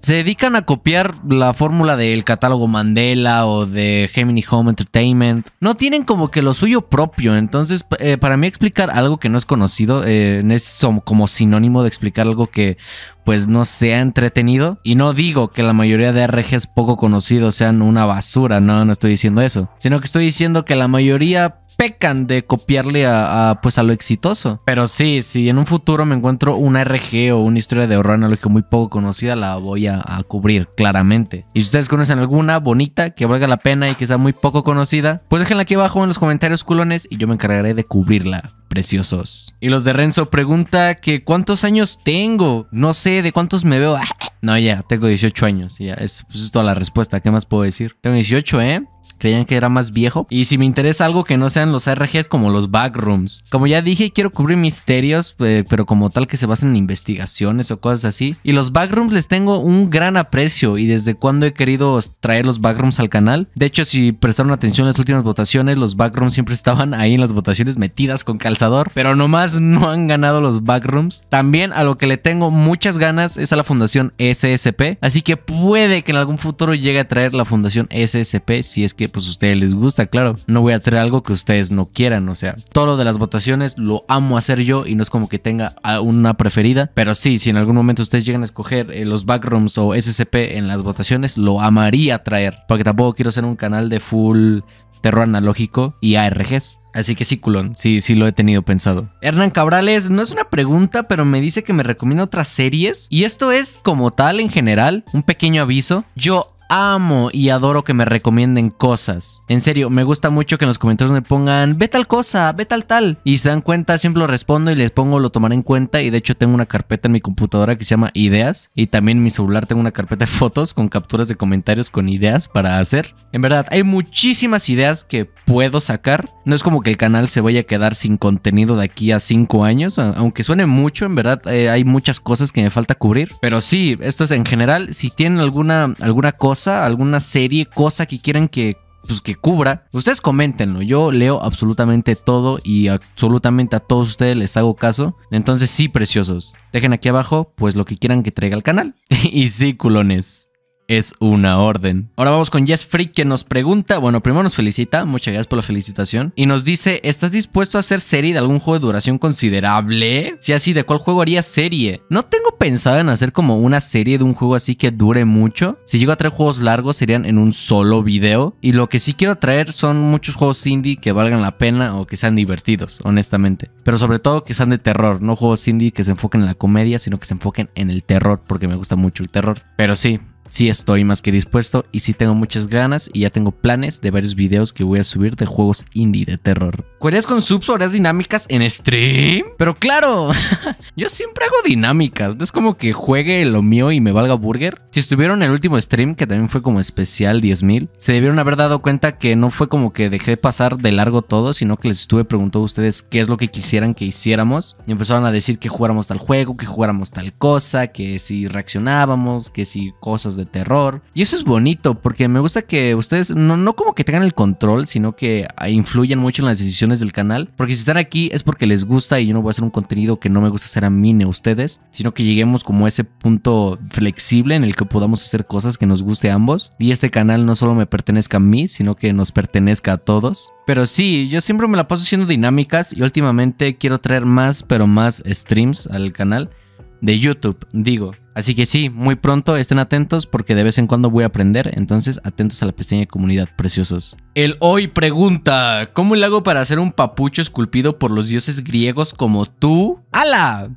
se dedican a copiar la fórmula del catálogo Mandela o de Gemini Home Entertainment. No tienen como que lo suyo propio, entonces eh, para mí explicar algo que no es conocido eh, es como sinónimo de explicar algo que pues no sea entretenido. Y no digo que la mayoría de RGs poco conocidos sean una basura, no, no estoy diciendo eso. Sino que estoy diciendo que la mayoría pecan de copiarle a, pues a lo exitoso. Pero sí, si en un futuro me encuentro una RG o una historia de horror analógico muy poco conocida, la voy a, cubrir claramente. Y si ustedes conocen alguna bonita que valga la pena y que sea muy poco conocida, pues déjenla aquí abajo en los comentarios culones y yo me encargaré de cubrirla preciosos. Y los de Renzo pregunta que cuántos años tengo. No sé de cuántos me veo. <laughs> No, ya, tengo 18 años. Ya, pues, es toda la respuesta. ¿Qué más puedo decir? Tengo 18, ¿eh? creían que era más viejo. Y si me interesa algo que no sean los ARGs, como los backrooms. Como ya dije, quiero cubrir misterios, eh, pero como tal que se basen en investigaciones o cosas así. Y los backrooms les tengo un gran aprecio y desde cuando he querido traer los backrooms al canal. De hecho, si prestaron atención en las últimas votaciones, los backrooms siempre estaban ahí en las votaciones metidas con calzador, pero nomás no han ganado los backrooms. También a lo que le tengo muchas ganas es a la fundación SSP, así que puede que en algún futuro llegue a traer la fundación SSP si es que pues a ustedes les gusta, claro. No voy a traer algo que ustedes no quieran, o sea, todo lo de las votaciones lo amo hacer yo y no es como que tenga ah, una preferida, pero sí, si en algún momento ustedes llegan a escoger eh, los backrooms o SCP en las votaciones, lo amaría traer, porque tampoco quiero ser un canal de full terror analógico y ARGs. Así que sí, culón, sí, sí lo he tenido pensado. Hernán Cabrales, no es una pregunta, pero me dice que me recomienda otras series. Y esto es, como tal, en general, un pequeño aviso. Yo amo y adoro que me recomienden cosas. En serio, me gusta mucho que en los comentarios me pongan, ve tal cosa, ve tal tal. Y se dan cuenta, siempre lo respondo y les pongo lo tomaré en cuenta. Y de hecho tengo una carpeta en mi computadora que se llama ideas. Y también en mi celular tengo una carpeta de fotos con capturas de comentarios con ideas para hacer. En verdad, hay muchísimas ideas que puedo sacar. No es como que el canal se vaya a quedar sin contenido de aquí a cinco años. Aunque suene mucho, en verdad, eh, hay muchas cosas que me falta cubrir. Pero sí, esto es en general. Si tienen alguna, alguna cosa alguna serie, cosa que quieran que pues que cubra. Ustedes coméntenlo. Yo leo absolutamente todo y absolutamente a todos ustedes les hago caso. Entonces sí, preciosos. Dejen aquí abajo pues lo que quieran que traiga al canal. <laughs> y sí, culones es una orden. Ahora vamos con Jess Freak que nos pregunta, bueno, primero nos felicita, muchas gracias por la felicitación, y nos dice, ¿estás dispuesto a hacer serie de algún juego de duración considerable? Si así, ¿de cuál juego haría serie? No tengo pensado en hacer como una serie de un juego así que dure mucho. Si llego a traer juegos largos serían en un solo video, y lo que sí quiero traer son muchos juegos indie que valgan la pena o que sean divertidos, honestamente. Pero sobre todo que sean de terror, no juegos indie que se enfoquen en la comedia, sino que se enfoquen en el terror, porque me gusta mucho el terror. Pero sí, sí estoy más que dispuesto y sí tengo muchas ganas y ya tengo planes de varios videos que voy a subir de juegos indie de terror. Querías con subs o harías dinámicas en stream? Pero claro, <laughs> yo siempre hago dinámicas. No es como que juegue lo mío y me valga burger. Si estuvieron en el último stream, que también fue como especial 10.000, se debieron haber dado cuenta que no fue como que dejé pasar de largo todo, sino que les estuve preguntando a ustedes qué es lo que quisieran que hiciéramos. Y empezaron a decir que jugáramos tal juego, que jugáramos tal cosa, que si reaccionábamos, que si cosas de terror. Y eso es bonito porque me gusta que ustedes no, no como que tengan el control, sino que influyan mucho en las decisiones del canal. Porque si están aquí es porque les gusta y yo no voy a hacer un contenido que no me gusta hacer a mí ni a ustedes, sino que lleguemos como a ese punto flexible en el que podamos hacer cosas que nos guste a ambos. Y este canal no solo me pertenezca a mí, sino que nos pertenezca a todos. Pero sí, yo siempre me la paso haciendo dinámicas y últimamente quiero traer más, pero más streams al canal de YouTube, digo. Así que sí, muy pronto estén atentos porque de vez en cuando voy a aprender, entonces atentos a la pestaña de comunidad, preciosos. El hoy pregunta, ¿cómo le hago para hacer un papucho esculpido por los dioses griegos como tú? ¡Hala!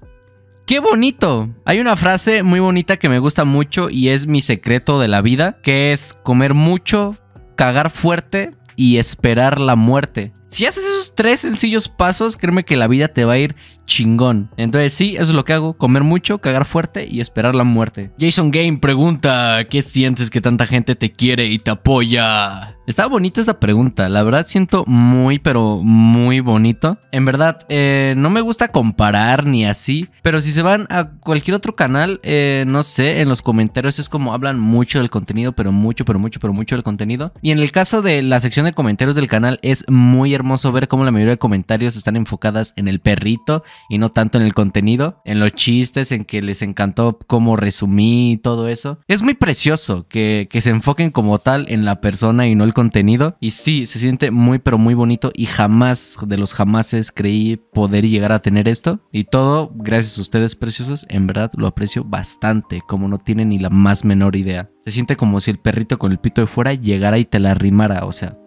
¡Qué bonito! Hay una frase muy bonita que me gusta mucho y es mi secreto de la vida, que es comer mucho, cagar fuerte y esperar la muerte. Si haces esos tres sencillos pasos, créeme que la vida te va a ir chingón. Entonces sí, eso es lo que hago, comer mucho, cagar fuerte y esperar la muerte. Jason Game pregunta, ¿qué sientes que tanta gente te quiere y te apoya? Está bonita esta pregunta, la verdad siento muy pero muy bonito. En verdad, eh, no me gusta comparar ni así, pero si se van a cualquier otro canal, eh, no sé, en los comentarios es como hablan mucho del contenido, pero mucho, pero mucho, pero mucho del contenido. Y en el caso de la sección de comentarios del canal, es muy hermoso ver cómo la mayoría de comentarios están enfocadas en el perrito, y no tanto en el contenido, en los chistes, en que les encantó cómo resumí y todo eso. Es muy precioso que, que se enfoquen como tal en la persona y no el contenido. Y sí, se siente muy pero muy bonito y jamás de los jamases creí poder llegar a tener esto. Y todo gracias a ustedes preciosos, en verdad lo aprecio bastante, como no tienen ni la más menor idea. Se siente como si el perrito con el pito de fuera llegara y te la arrimara, o sea,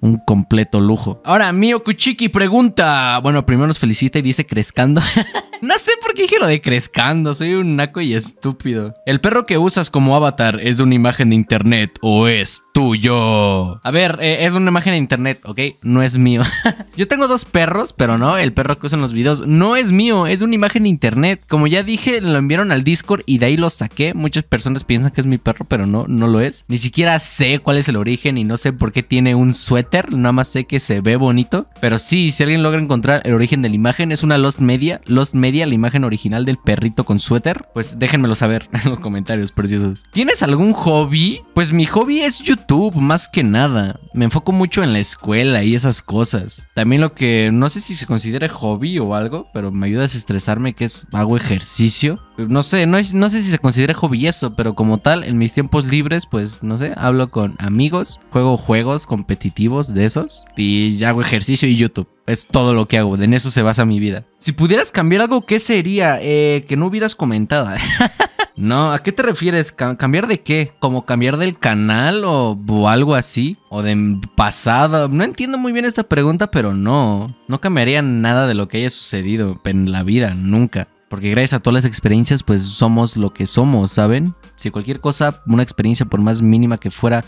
un completo lujo. Ahora, Mio Kuchiki pregunta, bueno, primero nos felicita y dice, crezcando. <laughs> No sé por qué dije lo de Crescando, soy un naco y estúpido. El perro que usas como avatar es de una imagen de internet o es tuyo. A ver, eh, es una imagen de internet, ¿ok? No es mío. <laughs> Yo tengo dos perros, pero no, el perro que uso en los videos no es mío, es una imagen de internet. Como ya dije, lo enviaron al Discord y de ahí lo saqué. Muchas personas piensan que es mi perro, pero no, no lo es. Ni siquiera sé cuál es el origen y no sé por qué tiene un suéter, nada más sé que se ve bonito. Pero sí, si alguien logra encontrar el origen de la imagen, es una Lost Media, Lost Media la imagen original del perrito con suéter? Pues déjenmelo saber <laughs> en los comentarios preciosos. ¿Tienes algún hobby? Pues mi hobby es YouTube, más que nada. Me enfoco mucho en la escuela y esas cosas. También lo que no sé si se considere hobby o algo, pero me ayuda a desestresarme, que es hago ejercicio. No sé, no, es, no sé si se considere hobby eso, pero como tal, en mis tiempos libres, pues no sé, hablo con amigos, juego juegos competitivos de esos y hago ejercicio y YouTube es todo lo que hago. En eso se basa mi vida. Si pudieras cambiar algo, ¿qué sería? Eh, que no hubieras comentado. <laughs> no, ¿a qué te refieres? ¿Cambiar de qué? ¿Como cambiar del canal o, algo así? ¿O de pasado? No entiendo muy bien esta pregunta, pero no. No cambiaría nada de lo que haya sucedido en la vida, nunca. Porque gracias a todas las experiencias, pues somos lo que somos, ¿saben? Si cualquier cosa, una experiencia, por más mínima que fuera,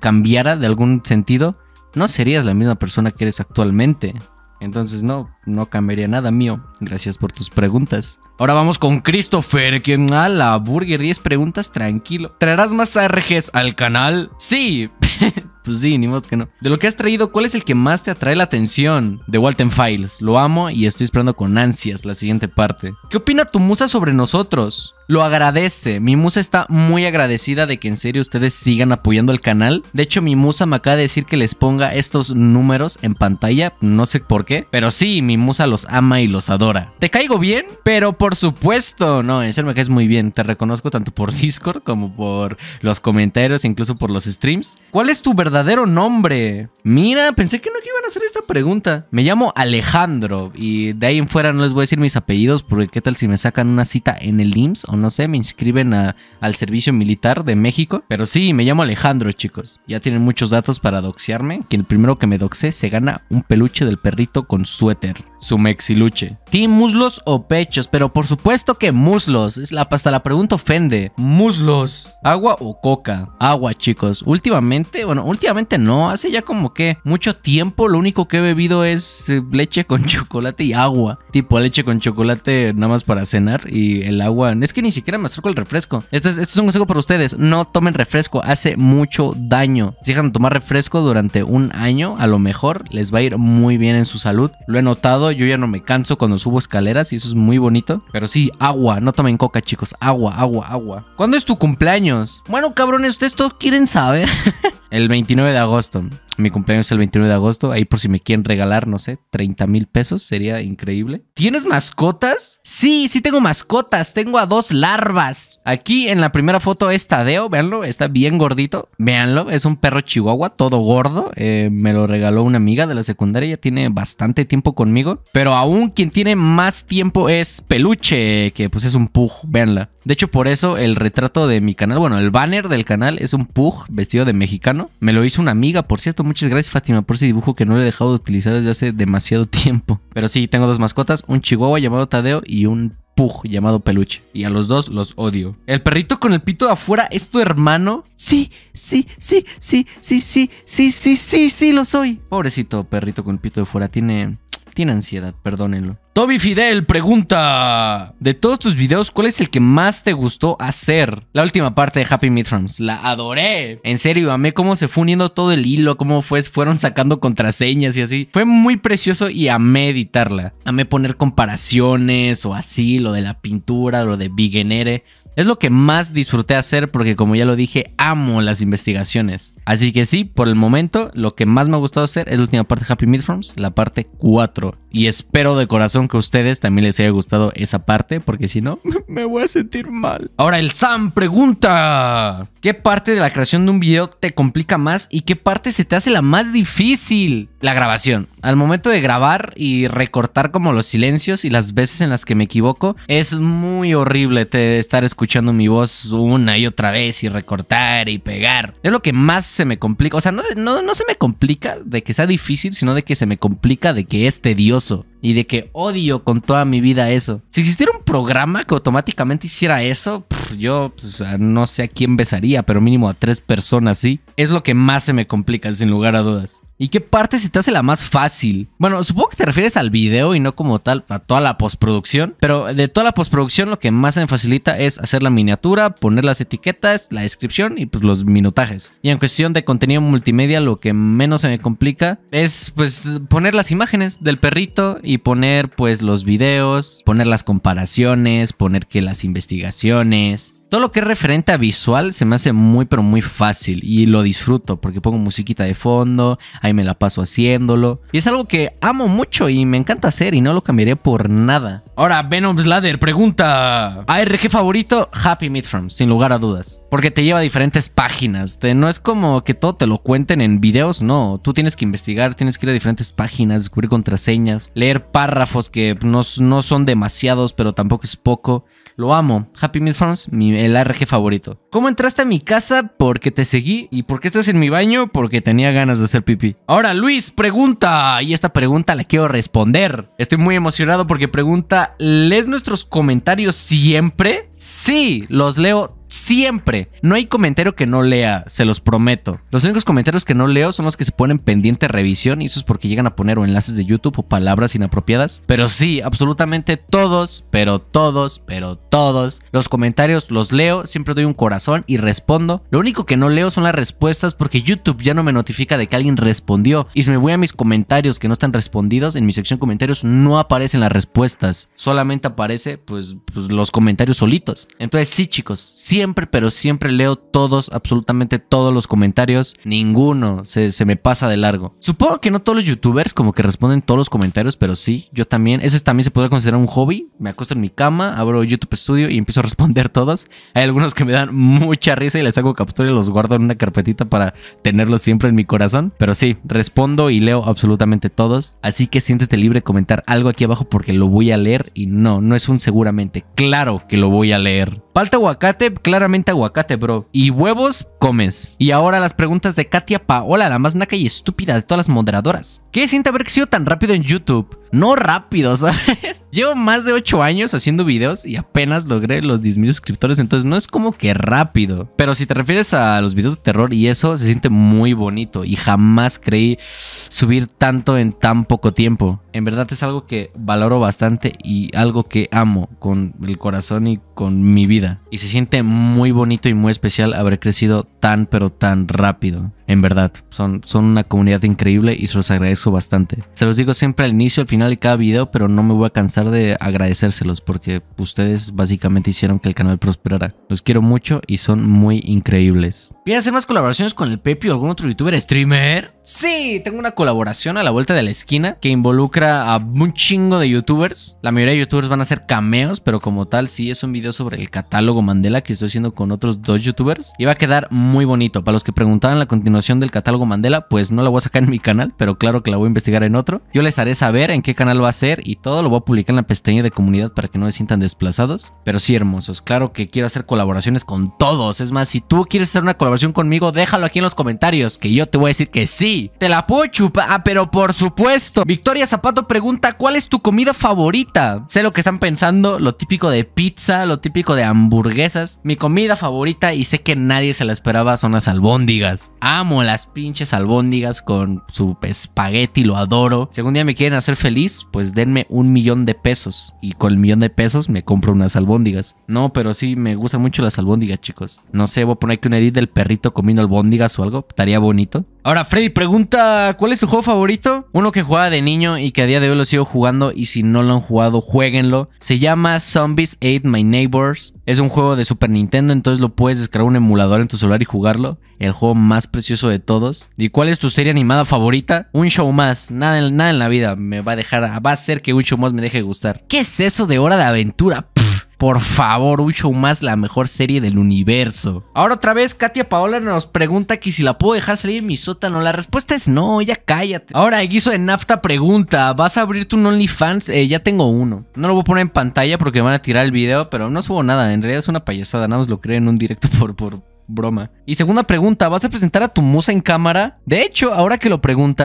cambiara de algún sentido, no serías la misma persona que eres actualmente. Entonces no, no cambiaría nada mío. Gracias por tus preguntas. Ahora vamos con Christopher, quien a la Burger 10 preguntas, tranquilo. ¿Traerás más ARGs al canal? Sí. <laughs> pues sí, ni más que no. De lo que has traído, ¿cuál es el que más te atrae la atención? De Walton Files. Lo amo y estoy esperando con ansias la siguiente parte. ¿Qué opina tu musa sobre nosotros? lo agradece. Mi musa está muy agradecida de que en serio ustedes sigan apoyando el canal. De hecho, mi musa me acaba de decir que les ponga estos números en pantalla. No sé por qué. Pero sí, mi musa los ama y los adora. ¿Te caigo bien? Pero por supuesto. No, en serio me caes muy bien. Te reconozco tanto por <laughs> Discord como por los comentarios, e incluso por los streams. ¿Cuál es tu verdadero nombre? Mira, pensé que no iban a hacer esta pregunta. Me llamo Alejandro. Y de ahí en fuera no les voy a decir mis apellidos porque qué tal si me sacan una cita en el IMSS o no no sé, me inscriben al servicio militar de México. Pero sí, me llamo Alejandro, chicos. Ya tienen muchos datos para doxearme. Que el primero que me doxe se gana un peluche del perrito con suéter. Su mexiluche. ¿Ti muslos o pechos? Pero por supuesto que muslos. Es la, hasta la pregunta ofende. Muslos. ¿Agua o coca? Agua, chicos. Últimamente, bueno, últimamente no. Hace ya como que mucho tiempo lo único que he bebido es eh, leche con <laughs> chocolate y agua. Tipo leche con chocolate nada más para cenar y el agua. Es que ni siquiera me acerco el refresco. Este es, este es un consejo para ustedes. No tomen refresco. Hace mucho daño. Si dejan de tomar refresco durante un año, a lo mejor les va a ir muy bien en su salud. Lo he notado. Yo ya no me canso cuando subo escaleras y eso es muy bonito. Pero sí, agua. No tomen coca, chicos. Agua, agua, agua. ¿Cuándo es tu cumpleaños? Bueno, cabrones, ustedes todos quieren saber. <laughs> el 29 de agosto. Mi cumpleaños es el 29 de agosto. Ahí por si me quieren regalar, no sé, 30 mil pesos. Sería increíble. ¿Tienes mascotas? Sí, sí tengo mascotas. Tengo a dos larvas. Aquí en la primera foto es Tadeo. Veanlo, está bien gordito. Veanlo, es un perro chihuahua, todo gordo. Eh, me lo regaló una amiga de la secundaria. Ya tiene bastante tiempo conmigo. Pero aún quien tiene más tiempo es Peluche, que pues es un pug. Veanla. De hecho, por eso el retrato de mi canal, bueno, el banner del canal es un pug vestido de mexicano. Me lo hizo una amiga, por cierto muchas gracias Fátima por ese dibujo que no le he dejado de utilizar desde hace demasiado <laughs> tiempo. Pero sí, tengo dos mascotas, un chihuahua llamado Tadeo y un pug llamado peluche. Y a los dos los odio. ¿El perrito con el pito de afuera es tu hermano? Sí, sí, sí, sí, sí, sí, sí, sí, sí, sí, lo soy. Pobrecito perrito con el pito de afuera, tiene... Tiene ansiedad, perdónenlo. Toby Fidel pregunta: De todos tus videos, ¿cuál es el que más te gustó hacer? La última parte de Happy Midterms. La adoré. En serio, amé cómo se fue uniendo todo el hilo, cómo fue, fueron sacando contraseñas y así. Fue muy precioso y amé editarla. Amé poner comparaciones o así, lo de la pintura, lo de Big Nere. Es lo que más disfruté hacer porque como ya lo dije, amo las investigaciones. Así que sí, por el momento, lo que más me ha gustado hacer es la última parte de Happy Midterms. la parte 4. Y espero de corazón que a ustedes también les haya gustado esa parte, porque si no, <laughs> me voy a sentir mal. Ahora el Sam pregunta, ¿qué parte de la creación de un video te complica más y qué parte se te hace la más difícil? La grabación. Al momento de grabar y recortar como los silencios y las veces en las que me equivoco, es muy horrible estar escuchando mi voz una y otra vez y recortar y pegar. Es lo que más se me complica. O sea, no, no, se me complica de que sea difícil, sino de que se me complica de que este Dios y de que odio con toda mi vida eso. Si existiera un programa que automáticamente hiciera eso, yo pues, no sé a quién besaría, pero mínimo a tres personas, sí. Es lo que más se me complica, sin lugar a dudas. ¿Y qué parte se te hace la más fácil? Bueno, supongo que te refieres al video y no como tal a toda la postproducción, pero de toda la postproducción lo que más se me facilita es hacer la miniatura, poner las etiquetas, la descripción y pues los minutajes. Y en cuestión de contenido multimedia lo que menos se me complica es pues poner las imágenes del perrito y poner pues los videos, poner las comparaciones, poner que las investigaciones, todo lo que es referente a visual se me hace muy, pero muy fácil y lo disfruto porque pongo musiquita de fondo, ahí me la paso haciéndolo. Y es algo que amo mucho y me encanta hacer y no lo cambiaré por nada. Ahora, Venom Slader pregunta: ¿ARG favorito? Happy from, sin lugar a dudas. Porque te lleva a diferentes páginas. no es como que todo te lo cuenten en videos, no. Tú tienes que investigar, tienes que ir a diferentes páginas, descubrir contraseñas, leer párrafos que no, no son demasiados, pero tampoco es poco. Lo amo. Happy Meal mi, el ARG favorito. ¿Cómo entraste a mi casa? Porque te seguí. ¿Y por qué estás en mi baño? Porque tenía ganas de hacer pipí. Ahora, Luis, pregunta. Y esta pregunta la quiero responder. Estoy muy emocionado porque pregunta, les nuestros comentarios siempre? Sí, los leo siempre. No hay comentario que no lea, se los prometo. Los únicos comentarios que no leo son los que se ponen pendiente revisión y eso es porque llegan a poner o enlaces de YouTube o palabras inapropiadas. Pero sí, absolutamente todos, pero todos, pero todos. Los comentarios los leo, siempre doy un corazón y respondo. Lo único que no leo son las respuestas porque YouTube ya no me notifica de que alguien respondió. Y si me voy a mis comentarios que no están respondidos, en mi sección comentarios no aparecen las respuestas. Solamente aparece pues, pues los comentarios solitos. Entonces sí chicos, siempre pero siempre leo todos, absolutamente todos los comentarios. Ninguno se, me pasa de largo. Supongo que no todos los youtubers como que responden todos los comentarios, pero sí, yo también. Eso también se podría considerar un hobby. Me acuesto en mi cama, abro YouTube Studio y empiezo a responder todos. Hay algunos que me dan mucha risa y les hago captura y los guardo en una carpetita para tenerlos siempre en mi corazón. Pero sí, respondo y leo absolutamente todos. Así que siéntete libre de comentar algo aquí abajo porque lo voy a leer y no, no es un seguramente. Claro que lo voy a leer. Falta aguacate, claro aguacate, bro. Y huevos, comes. Y ahora las preguntas de Katia Paola, la más naca y estúpida de todas las moderadoras. ¿Qué siente haber sido tan rápido en YouTube? no rápido, <laughs> ¿sabes? Llevo más de 8 años haciendo videos y apenas logré los 10.000 suscriptores, entonces no es como que rápido. Pero si te refieres a los videos de terror y eso, se siente muy bonito y jamás creí subir tanto en tan poco tiempo. En verdad es algo que valoro bastante y algo que amo con el corazón y con mi vida. Y se siente muy bonito y muy especial haber crecido tan pero tan rápido. En verdad, son, son una comunidad increíble y se los agradezco bastante. Se los digo siempre al inicio, al final de cada video, pero no me voy a cansar de agradecérselos porque ustedes básicamente hicieron que el canal prosperara. Los quiero mucho y son muy increíbles. ¿Quieres hacer más colaboraciones con el Pepe o algún otro youtuber streamer? Sí, tengo una colaboración a la vuelta de la esquina que involucra a un chingo de youtubers. La mayoría de youtubers van a hacer cameos, pero como tal sí es un video sobre el catálogo Mandela que estoy haciendo con otros dos youtubers. Y va a quedar muy bonito. Para los que preguntaban la continuación del catálogo Mandela, pues no la voy a sacar en mi canal, pero claro que la voy a investigar en otro. Yo les haré saber en qué canal va a ser y todo lo voy a publicar en la pestaña de comunidad para que no se sientan desplazados. Pero sí, hermosos, claro que quiero hacer colaboraciones con todos. Es más, si tú quieres hacer una colaboración conmigo, déjalo aquí en los comentarios, que yo te voy a decir que sí te la puedo chupar, ah, pero por supuesto. Victoria Zapato pregunta, ¿cuál es tu comida favorita? Sé lo que están pensando, lo típico de pizza, lo típico de hamburguesas. Mi comida favorita, y sé que nadie se la esperaba, son las albóndigas. Amo las pinches albóndigas con su espagueti, lo adoro. Si algún día me quieren hacer feliz, pues denme un millón de pesos. Y con el millón de pesos me compro unas albóndigas. No, pero sí, me gustan mucho las albóndigas, chicos. No sé, voy a poner aquí un edit del perrito comiendo albóndigas o algo. Estaría bonito. Ahora, Freddy pregunta, ¿cuál es tu juego favorito? Uno que jugaba de niño y que a día de hoy lo sigo jugando y si no lo han jugado, jueguenlo. Se llama Zombies Ate My Neighbors. Es un juego de Super Nintendo, entonces lo puedes descargar un emulador en tu celular y jugarlo. El juego más precioso de todos. ¿Y cuál es tu serie animada favorita? Un show más. Nada, nada en la vida me va a dejar, va a ser que un show más me deje gustar. ¿Qué es eso de Hora de Aventura? Por favor, un show más, la mejor serie del universo. Ahora otra vez, Katia Paola nos pregunta que si la puedo dejar salir en mi sótano. La respuesta es no, ya cállate. Ahora, Guiso de Nafta pregunta, ¿vas a abrir tu OnlyFans? Eh, ya tengo uno. No lo voy a poner en pantalla porque van a tirar el video, pero no subo nada. En realidad es una payasada, nada más lo creo en un directo <laughs> por, por broma. Y segunda pregunta, ¿vas a presentar a tu musa en cámara? De hecho, ahora que lo pregunta...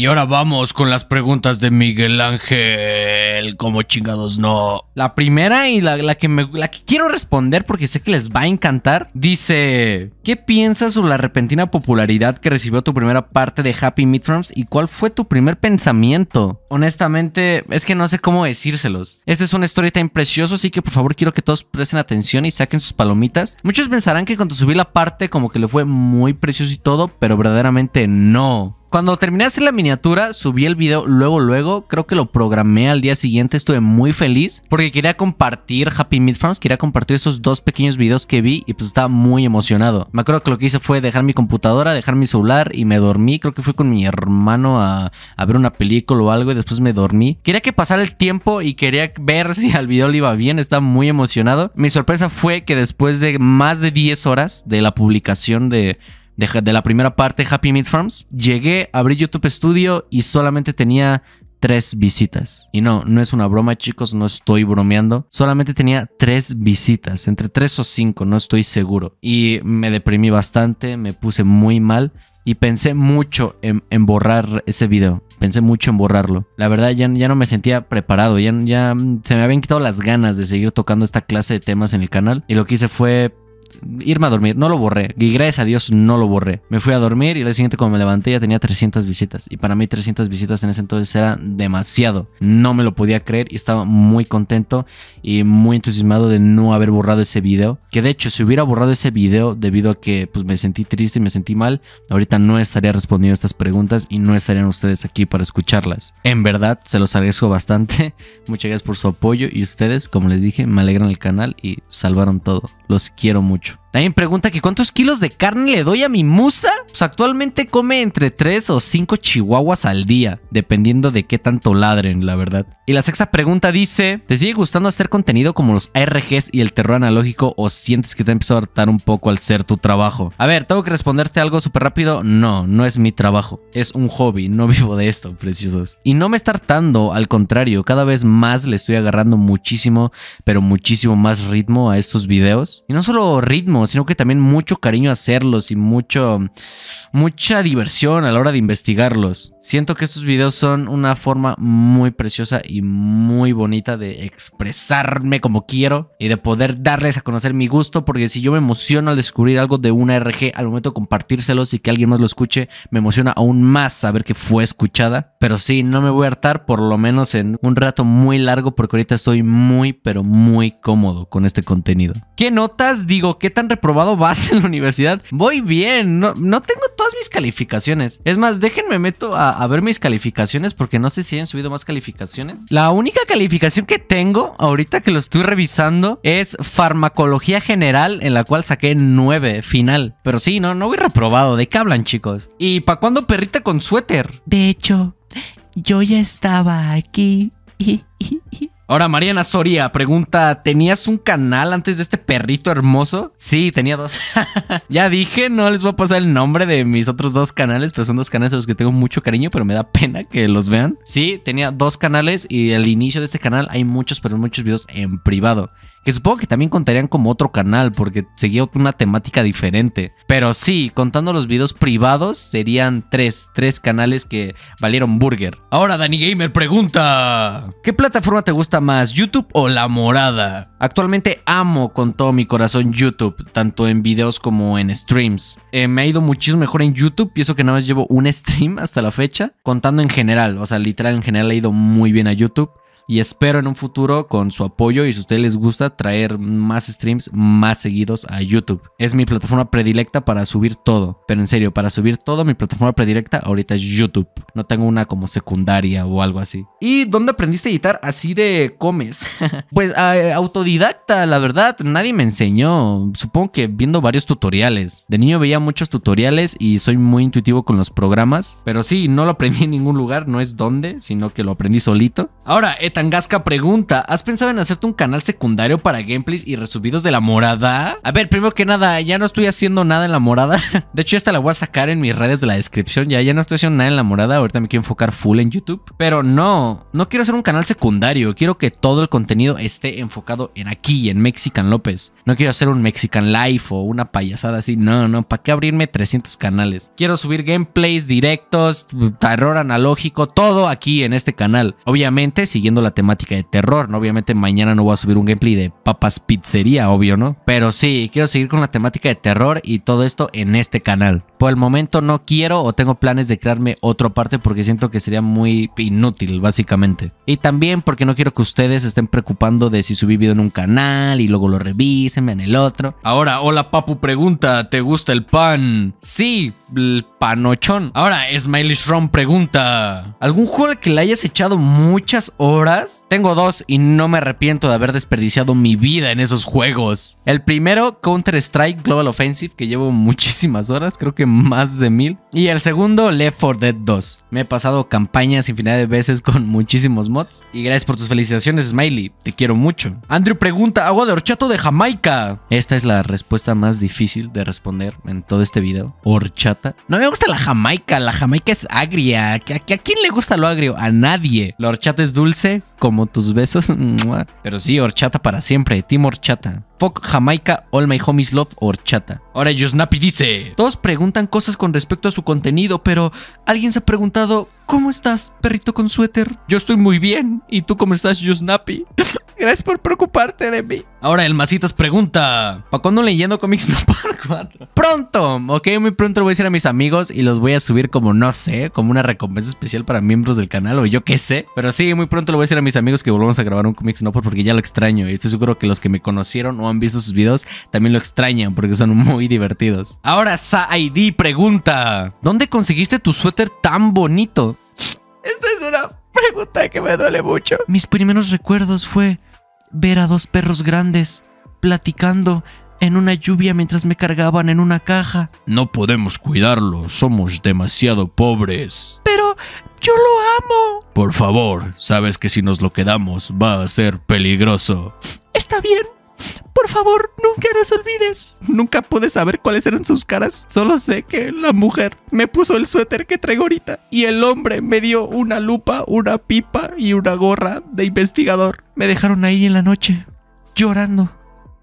Y ahora vamos con las preguntas de Miguel Ángel como chingados no. La primera y la, que me, la que quiero responder porque sé que les va a encantar. Dice, ¿qué piensas sobre la repentina popularidad que recibió tu primera parte de Happy Midterms y cuál fue tu primer pensamiento? Honestamente, es que no sé cómo decírselos. Esta es una historia tan preciosa, así que por favor quiero que todos presten atención y saquen sus palomitas. Muchos pensarán que cuando subí la parte como que le fue muy precioso y todo, pero verdaderamente no. Cuando terminé de hacer la miniatura, subí el video luego luego, creo que lo programé al día siguiente estuve muy feliz porque quería compartir Happy Meat quería compartir esos dos pequeños videos que vi y pues estaba muy emocionado. Me acuerdo que lo que hice fue dejar mi computadora, dejar mi celular y me dormí. Creo que fui con mi hermano a, ver una película o algo y después me dormí. Quería que pasara el tiempo y quería ver <laughs> si al video le iba bien, estaba muy emocionado. Mi sorpresa fue que después de más de 10 horas de la publicación de, de, la primera parte Happy Meat Farms, llegué, abrir YouTube Studio y solamente tenía tres visitas. Y no, no es una broma, chicos, no estoy bromeando. Solamente tenía tres visitas, entre tres o cinco, no estoy seguro. Y me deprimí bastante, me puse muy mal y pensé mucho en, borrar ese video. Pensé mucho en borrarlo. La verdad ya, ya no me sentía preparado, ya, ya se me habían quitado las ganas de seguir tocando esta clase de temas en el canal. Y lo que hice fue irme a dormir. No lo borré. Y gracias a Dios no lo borré. Me fui a dormir y la siguiente cuando me levanté ya tenía 300 visitas. Y para mí 300 visitas en ese entonces era demasiado. No me lo podía creer y estaba muy contento y muy entusiasmado de no haber borrado ese video. Que de hecho si hubiera borrado ese video debido a que pues me sentí triste y me sentí mal, ahorita no estaría respondiendo estas preguntas y no estarían ustedes aquí para escucharlas. En verdad se los agradezco bastante. <laughs> Muchas gracias por su apoyo y ustedes, como les dije, me alegran el canal y salvaron todo. Los quiero mucho. áudio. También pregunta que cuántos kilos de carne le doy a mi musa. Pues actualmente come entre 3 o 5 chihuahuas al día, dependiendo de qué tanto ladren, la verdad. Y la sexta pregunta dice, ¿te sigue gustando hacer contenido como los ARGs y el terror analógico o sientes que te ha empezado a hartar un poco al ser tu trabajo? A ver, tengo que responderte algo súper rápido. No, no es mi trabajo. Es un hobby, no <laughs> vivo de esto, preciosos. Y no me está hartando, al contrario, cada vez más le estoy agarrando muchísimo, pero muchísimo más ritmo a estos videos. Y no solo ritmo, sino que también mucho cariño hacerlos y mucho, mucha diversión a la hora de investigarlos. Siento que estos videos son una forma muy preciosa y muy bonita de expresarme como quiero y de poder darles a conocer mi gusto, porque si yo me emociono al descubrir algo de una RG, al momento de compartírselos y que alguien más lo escuche, me emociona aún más saber que fue escuchada. Pero sí, no me voy a hartar, por lo menos en un rato muy largo, porque ahorita estoy muy, pero muy cómodo con este contenido. ¿Qué notas? Digo, ¿qué tan reprobado base en la universidad. Voy bien, no, no tengo todas mis calificaciones. Es más, déjenme meto a, ver mis calificaciones porque no sé si hayan subido más calificaciones. La única calificación que tengo ahorita que lo estoy revisando es farmacología general en la cual saqué 9 final. Pero sí, no, no voy reprobado. ¿De qué hablan chicos? ¿Y para cuándo perrita con suéter? De hecho, yo ya estaba aquí. <laughs> Ahora, Mariana Soria pregunta: ¿Tenías un canal antes de este perrito hermoso? Sí, tenía dos. <laughs> ya dije, no les voy a pasar el nombre de mis otros dos canales, pero son dos canales a los que tengo mucho cariño, pero me da pena que los vean. Sí, tenía dos canales y al inicio de este canal hay muchos, pero muchos videos en privado que supongo que también contarían como otro canal porque seguía una temática diferente. Pero sí, contando los videos privados serían tres, tres canales que valieron burger. Ahora Danny Gamer pregunta, ¿qué plataforma te gusta más, YouTube o La Morada? Actualmente amo con todo mi corazón YouTube, tanto en videos como en streams. Eh, me ha ido muchísimo mejor en YouTube pienso que nada más llevo un stream hasta la fecha, contando en general, o sea, literal en general ha ido muy bien a YouTube y espero en un futuro con su apoyo y si a ustedes les gusta traer más streams más seguidos a YouTube. Es mi plataforma predilecta para subir todo, pero en serio, para subir todo mi plataforma predilecta ahorita es YouTube. No tengo una como secundaria o algo así. ¿Y dónde aprendiste a editar así de comes? <laughs> pues eh, autodidacta, la verdad, nadie me enseñó. Supongo que viendo varios tutoriales. De niño veía muchos tutoriales y soy muy intuitivo con los programas, pero sí, no lo aprendí en ningún lugar, no es dónde, sino que lo aprendí solito. Ahora, Sangasca pregunta, ¿has pensado en hacerte un canal secundario para gameplays y resubidos de la morada? A ver, primero que nada, ya no estoy haciendo nada en la morada. <laughs> De hecho, esta la voy a sacar en mis redes de la descripción. Ya, ya no estoy haciendo nada en la morada. Ahorita me quiero enfocar full en YouTube. Pero no, no quiero hacer un canal secundario. Quiero que todo el contenido esté enfocado en aquí, en Mexican López. No quiero hacer un Mexican Life o una payasada así. No, no, ¿para qué abrirme 300 canales? Quiero subir gameplays directos, terror analógico, todo aquí en este canal. Obviamente, siguiendo la temática de terror, ¿no? Obviamente mañana no voy a subir un gameplay de papas pizzería, obvio, ¿no? Pero sí, quiero seguir con la temática de terror y todo esto en este canal por el momento no quiero o tengo planes de crearme otra parte porque siento que sería muy inútil, básicamente. Y también porque no quiero que ustedes estén preocupando de si subí video en un canal y luego lo revisen, en el otro. Ahora, hola Papu pregunta, ¿te gusta el pan? Sí, el panochón. Ahora, Smiley Shrom pregunta, ¿algún juego al que le hayas echado muchas horas? Tengo dos y no me arrepiento de haber desperdiciado mi vida en esos juegos. El primero, Counter-Strike Global Offensive, que llevo muchísimas horas, creo que más de mil. Y el segundo, Left 4 Dead 2. Me he pasado campañas infinidad de veces con muchísimos mods. Y gracias por tus felicitaciones, Smiley. Te quiero mucho. Andrew pregunta, ¿agua de horchato de Jamaica? Esta es la respuesta más difícil de responder en todo este video. ¿Horchata? No me gusta la Jamaica. La Jamaica es agria. ¿A, a quién le gusta lo agrio? A nadie. La horchata es dulce, como tus besos. <laughs> Pero sí, horchata para siempre. Team Horchata. Fuck Jamaica, All My Homies Love, Horchata. Ahora Yosnappy dice: Todos preguntan cosas con respecto a su contenido, pero ¿alguien se ha preguntado ¿Cómo estás, perrito con suéter? Yo estoy muy bien. ¿Y tú cómo estás, yo Snappy? <laughs> Gracias por preocuparte de mí. Ahora el Masitas pregunta: ¿Para cuándo leyendo cómics no Pronto, ok, muy pronto lo voy a decir a mis amigos y los voy a subir como no sé, como una recompensa especial para miembros del canal o yo qué sé. Pero sí, muy pronto lo voy a decir a mis amigos que volvamos a grabar un cómics no porque ya lo extraño. Y estoy seguro que los que me conocieron o han visto sus videos también lo extrañan porque son muy divertidos. Ahora Saidí pregunta: ¿Dónde conseguiste tu suéter tan bonito? Esta es una pregunta que me duele mucho. Mis primeros recuerdos fue ver a dos perros grandes platicando en una lluvia mientras me cargaban en una caja. No podemos cuidarlo, somos demasiado pobres. Pero yo lo amo. Por favor, sabes que si nos lo quedamos va a ser peligroso. Está bien, por favor, nunca nos olvides. Nunca pude saber cuáles eran sus caras. Solo sé que la mujer me puso el suéter que traigo ahorita y el hombre me dio una lupa, una pipa y una gorra de investigador. Me dejaron ahí en la noche, llorando,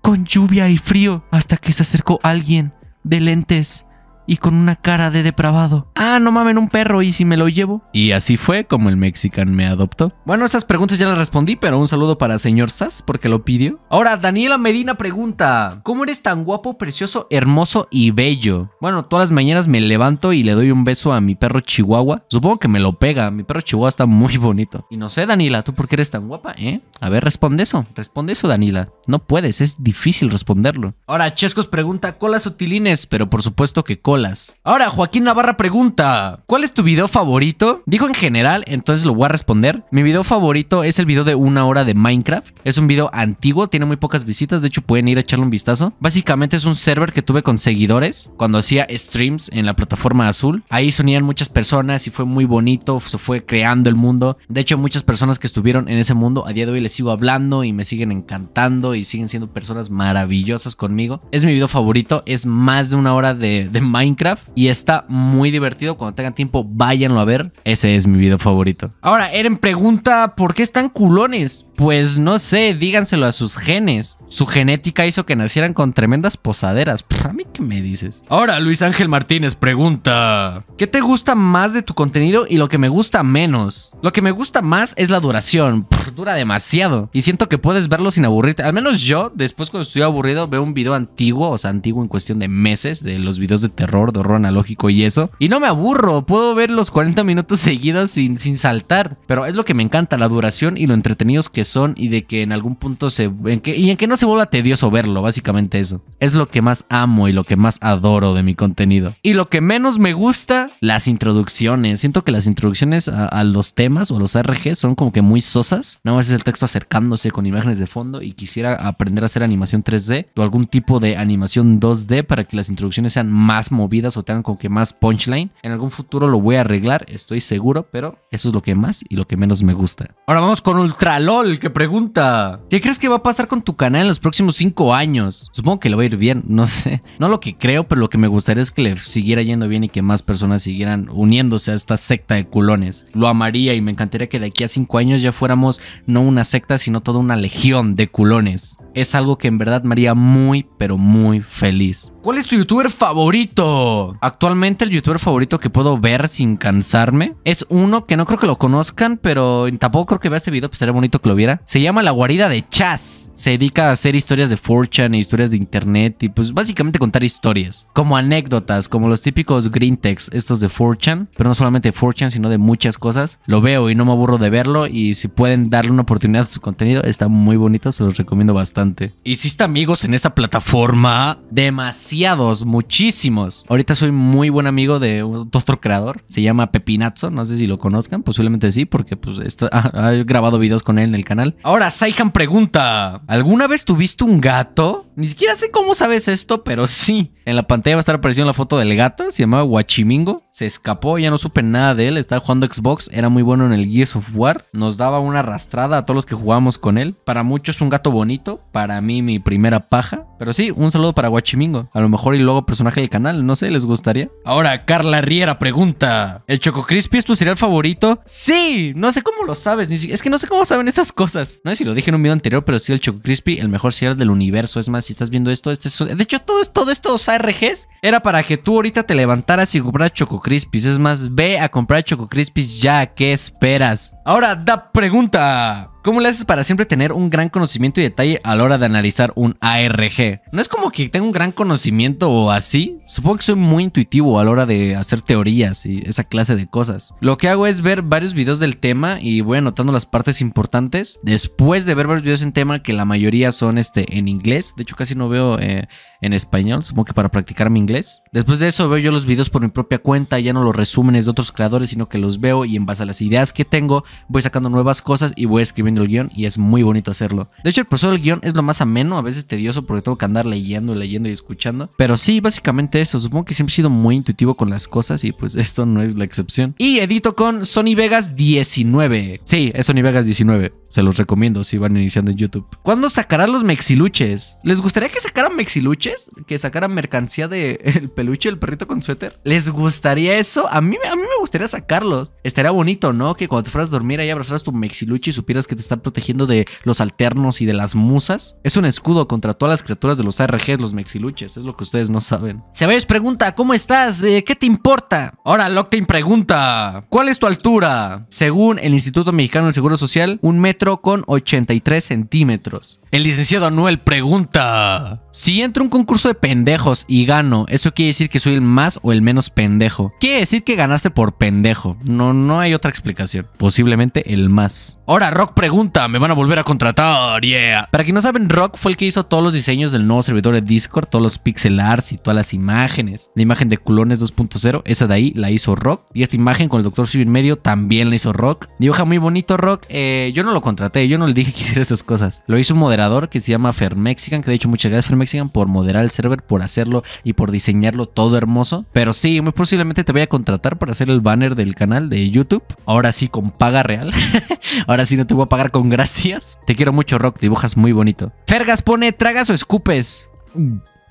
con lluvia y frío, hasta que se acercó alguien de lentes y con una cara de depravado. Ah, no mamen un perro y si me lo llevo. Y así fue como el mexican me adoptó. Bueno, estas preguntas ya las respondí, pero un saludo para señor Sass porque lo pidió. Ahora, Daniela Medina pregunta, ¿cómo eres tan guapo, precioso, hermoso y bello? Bueno, todas las mañanas me levanto y le doy un beso a mi perro Chihuahua. Supongo que me lo pega, mi perro Chihuahua está muy bonito. Y no sé, Daniela, ¿tú por qué eres tan guapa, eh? A ver, responde eso, responde eso, Daniela. No puedes, es difícil responderlo. Ahora, Chescos pregunta, colas sutilines, pero por supuesto que colas Ahora, Joaquín Navarra pregunta, ¿cuál es tu video favorito? Dijo en general, entonces lo voy a responder. Mi video favorito es el video de una hora de Minecraft. Es un video antiguo, tiene muy pocas visitas, de hecho pueden ir a echarle un vistazo. Básicamente es un server que tuve con seguidores cuando hacía streams en la plataforma azul. Ahí se unían muchas personas y fue muy bonito, se fue creando el mundo. De hecho, muchas personas que estuvieron en ese mundo a día de hoy les sigo hablando y me siguen encantando y siguen siendo personas maravillosas conmigo. Es mi video favorito, es más de una hora de Minecraft Minecraft y está muy divertido. Cuando tengan tiempo, váyanlo a ver. Ese es mi video favorito. Ahora, Eren pregunta, ¿por qué están culones? Pues no sé, díganselo a sus genes. Su genética hizo que nacieran con tremendas posaderas. ¿A mí qué me dices? Ahora, Luis Ángel Martínez pregunta: ¿Qué te gusta más de tu contenido y lo que me gusta menos? Lo que me gusta más es la duración. dura demasiado. Y siento que puedes verlo sin aburrirte. Al menos yo, después cuando estoy aburrido, veo un video antiguo, o sea, antiguo en cuestión de meses, de los videos de terror, de horror analógico y eso. Y no me aburro, puedo ver los 40 minutos <laughs> seguidos sin, sin saltar. Pero es lo que me encanta, la duración y lo entretenidos que son y de que en algún punto se... y en que no se vuelva tedioso verlo, básicamente eso. Es lo que más amo y lo que más adoro de mi contenido. Y lo que menos me gusta, las introducciones. Siento que las introducciones a, los temas o a los RG son como que muy sosas. Nada más es el texto acercándose con imágenes de fondo y quisiera aprender a hacer animación 3D o algún tipo de animación 2D para que las introducciones sean más movidas o tengan como que más punchline. En algún futuro lo voy a arreglar, estoy seguro, pero eso es lo que más y lo que menos me gusta. Ahora vamos con Ultralol que pregunta. ¿Qué crees que va a pasar con tu canal en los próximos cinco años? Supongo que le va a ir bien, <laughs> no sé. No lo que creo, pero lo que me gustaría es que le siguiera yendo bien y que más personas siguieran uniéndose a esta secta de culones. Lo amaría y me encantaría que de aquí a cinco años ya fuéramos no una secta, sino toda una legión de culones. Es algo que en verdad me haría muy, pero muy feliz. ¿Cuál es tu youtuber favorito? Actualmente el youtuber favorito que puedo ver sin cansarme es uno que no creo que lo conozcan, pero tampoco creo que vea este video, pues sería bonito que lo viera se llama La Guarida de Chaz. Se dedica a hacer historias de fortune e historias de internet y pues básicamente contar historias. Como anécdotas, como los típicos green text, estos de fortune Pero no solamente de Fortune, sino de muchas cosas. Lo veo y no me aburro de verlo y si pueden darle una oportunidad a su contenido, está muy bonito, se los recomiendo bastante. Hiciste amigos en esta plataforma. Demasiados, muchísimos. Ahorita soy muy buen amigo de otro creador. Se llama Pepinazo. no sé si lo conozcan, posiblemente sí, porque pues <laughs> grabado videos con él en el canal Ahora, Saihan pregunta, ¿alguna vez tuviste un gato? Ni siquiera sé cómo sabes esto, pero sí. En la pantalla va a estar apareciendo la foto del gato, se llamaba Guachimingo se escapó, ya no supe nada de él, estaba jugando Xbox, era muy bueno en el Gears of War, nos daba una arrastrada a todos los que jugábamos con él. Para muchos un gato bonito, para mí mi primera paja, pero sí, un saludo para Guachimingo, a lo mejor y luego personaje del canal, no sé, les gustaría. Ahora, Carla Riera pregunta, ¿el Choco Crispy es tu cereal favorito? Sí, no sé cómo lo sabes, ni es que no sé cómo saben estas cosas. No sé si lo dije en un video anterior, pero sí, el Choco Crispy, el mejor cereal del universo, es más, si estás viendo esto, este es... de hecho todo, todo estos ARGs era para que tú ahorita te levantaras y compraras Choco es más, ve a comprar Choco Crispis ya. ¿Qué esperas? Ahora, da pregunta. ¿Cómo le haces para siempre tener un gran conocimiento y detalle a la hora de analizar un ARG? No es como que tenga un gran conocimiento o así. Supongo que soy muy intuitivo a la hora de hacer teorías y esa clase de cosas. Lo que hago es ver varios videos del tema y voy anotando las partes importantes. Después de ver varios videos en tema, que la mayoría son este, en inglés. De hecho, casi no veo eh, en español. Supongo que para practicar mi inglés. Después de eso veo yo los videos por mi propia cuenta. Ya no los resúmenes de otros creadores, sino que los veo y en base a las ideas que tengo, voy sacando nuevas cosas y voy escribiendo el guión y es muy bonito hacerlo. De hecho, el proceso del guión es lo más ameno, a veces tedioso porque tengo que andar leyendo, leyendo y escuchando. Pero sí, básicamente eso. Supongo que siempre he sido muy intuitivo con las cosas y pues <laughs> esto no es la excepción. Y edito con Sony Vegas 19. Sí, es Sony Vegas 19. Se los recomiendo si van iniciando en YouTube. ¿Cuándo sacarán los mexiluches? ¿Les gustaría que sacaran mexiluches? ¿Que sacaran mercancía de <laughs> el peluche, el perrito con suéter? ¿Les gustaría eso? A mí, a mí me gustaría sacarlos. Estaría bonito, ¿no? Que cuando te fueras a dormir ahí abrazaras tu mexiluche y supieras que te está protegiendo de los alternos y de las musas. Es un escudo contra todas las criaturas de los ARGs, los mexiluches. Es lo que ustedes no saben. veis pregunta, ¿cómo estás? Eh, ¿Qué te importa? Ahora Loctin pregunta, ¿cuál es tu altura? Según el Instituto Mexicano del Seguro Social, un metro con 83 centímetros. El licenciado Anuel pregunta, si entro un concurso de pendejos y gano, ¿eso quiere decir que soy el más o el menos pendejo? Quiere decir que ganaste por pendejo. No, no hay otra explicación. Posiblemente el más. Ahora Rock pregunta, me van a volver a contratar, yeah. Para quien no saben, Rock fue el que hizo todos los diseños del nuevo servidor de Discord, todos los pixel arts y todas las imágenes. La imagen de culones 2.0, esa de ahí la hizo Rock. Y esta imagen con el Doctor Civil Medio también la hizo Rock. Dibuja muy bonito Rock. Eh, yo no lo contraté, yo no le dije que <laughs> hiciera esas cosas. Lo hizo un moderador que se llama Fermexican, que de hecho muchas gracias Fermexican por moderar el server, por hacerlo y por diseñarlo todo hermoso. Pero sí, muy posiblemente te voy a contratar para hacer el banner del canal de YouTube. Ahora sí, con paga real. <laughs> Ahora sí, no te voy a pagar con gracias. Te quiero mucho, Rock. Dibujas muy bonito. Fergas pone, ¿tragas o escupes?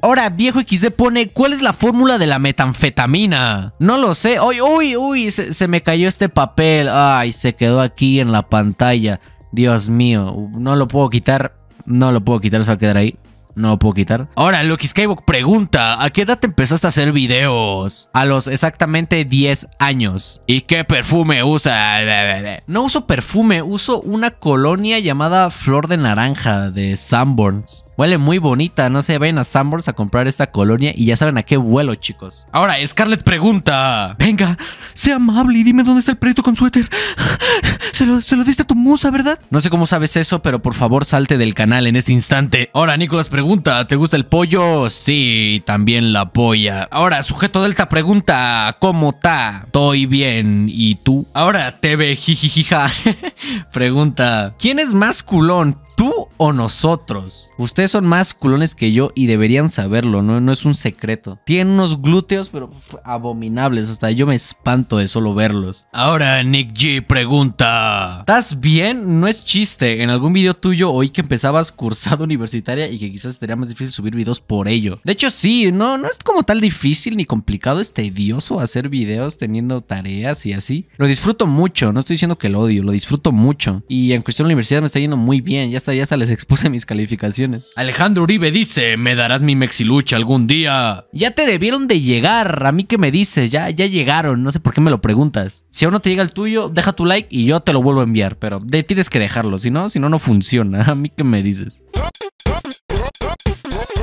Ahora, viejo XD pone, ¿cuál es la fórmula de la metanfetamina? No lo sé. Uy, uy, uy, se, se, me cayó este papel. Ay, se quedó aquí en la pantalla. Dios mío, no lo puedo quitar. No lo puedo quitar, se va a quedar ahí. No puedo quitar. Ahora, Lucky Skybook pregunta, ¿a qué edad empezaste a hacer videos? A los exactamente 10 años. ¿Y qué perfume usa? No uso perfume, uso una colonia llamada Flor de Naranja de Sanborns. Huele muy bonita, no sé, vayan a Sanborns a comprar esta colonia y ya saben a qué vuelo, chicos. Ahora, Scarlett pregunta. Venga, sea amable y dime dónde está el proyecto con suéter. Se lo, se diste a tu musa, ¿verdad? No sé cómo sabes eso, pero por favor salte del canal en este instante. Ahora, Nicolás pregunta, ¿te gusta el pollo? Sí, también la polla. Ahora, sujeto delta pregunta, ¿cómo está? Estoy bien, ¿y tú? Ahora, TV jijijija <laughs> pregunta, ¿quién es más culón, tú o nosotros? Usted son más culones que yo y deberían saberlo, no, no es un secreto. Tienen unos glúteos, pero abominables. Hasta yo me espanto de solo verlos. Ahora Nick G pregunta: ¿Estás bien? No es chiste. En algún video tuyo oí que empezabas cursado <laughs> universitaria y que quizás sería más difícil subir videos por ello. De hecho, sí, no, no es como tal difícil ni complicado, es tedioso hacer videos teniendo tareas y así. Lo disfruto mucho, no estoy diciendo que lo odio, lo disfruto mucho. Y en cuestión de la universidad me está yendo muy bien, ya hasta, ya hasta les expuse mis calificaciones. Alejandro Uribe dice, me darás mi mexilucha algún día. Ya te debieron de llegar, a mí que me dices, ya, ya llegaron, no sé por qué me lo preguntas. Si aún no te llega el tuyo, deja tu like y yo te lo vuelvo a enviar, pero de, tienes que dejarlo, si no, si no, no funciona, <laughs> a mí que me dices.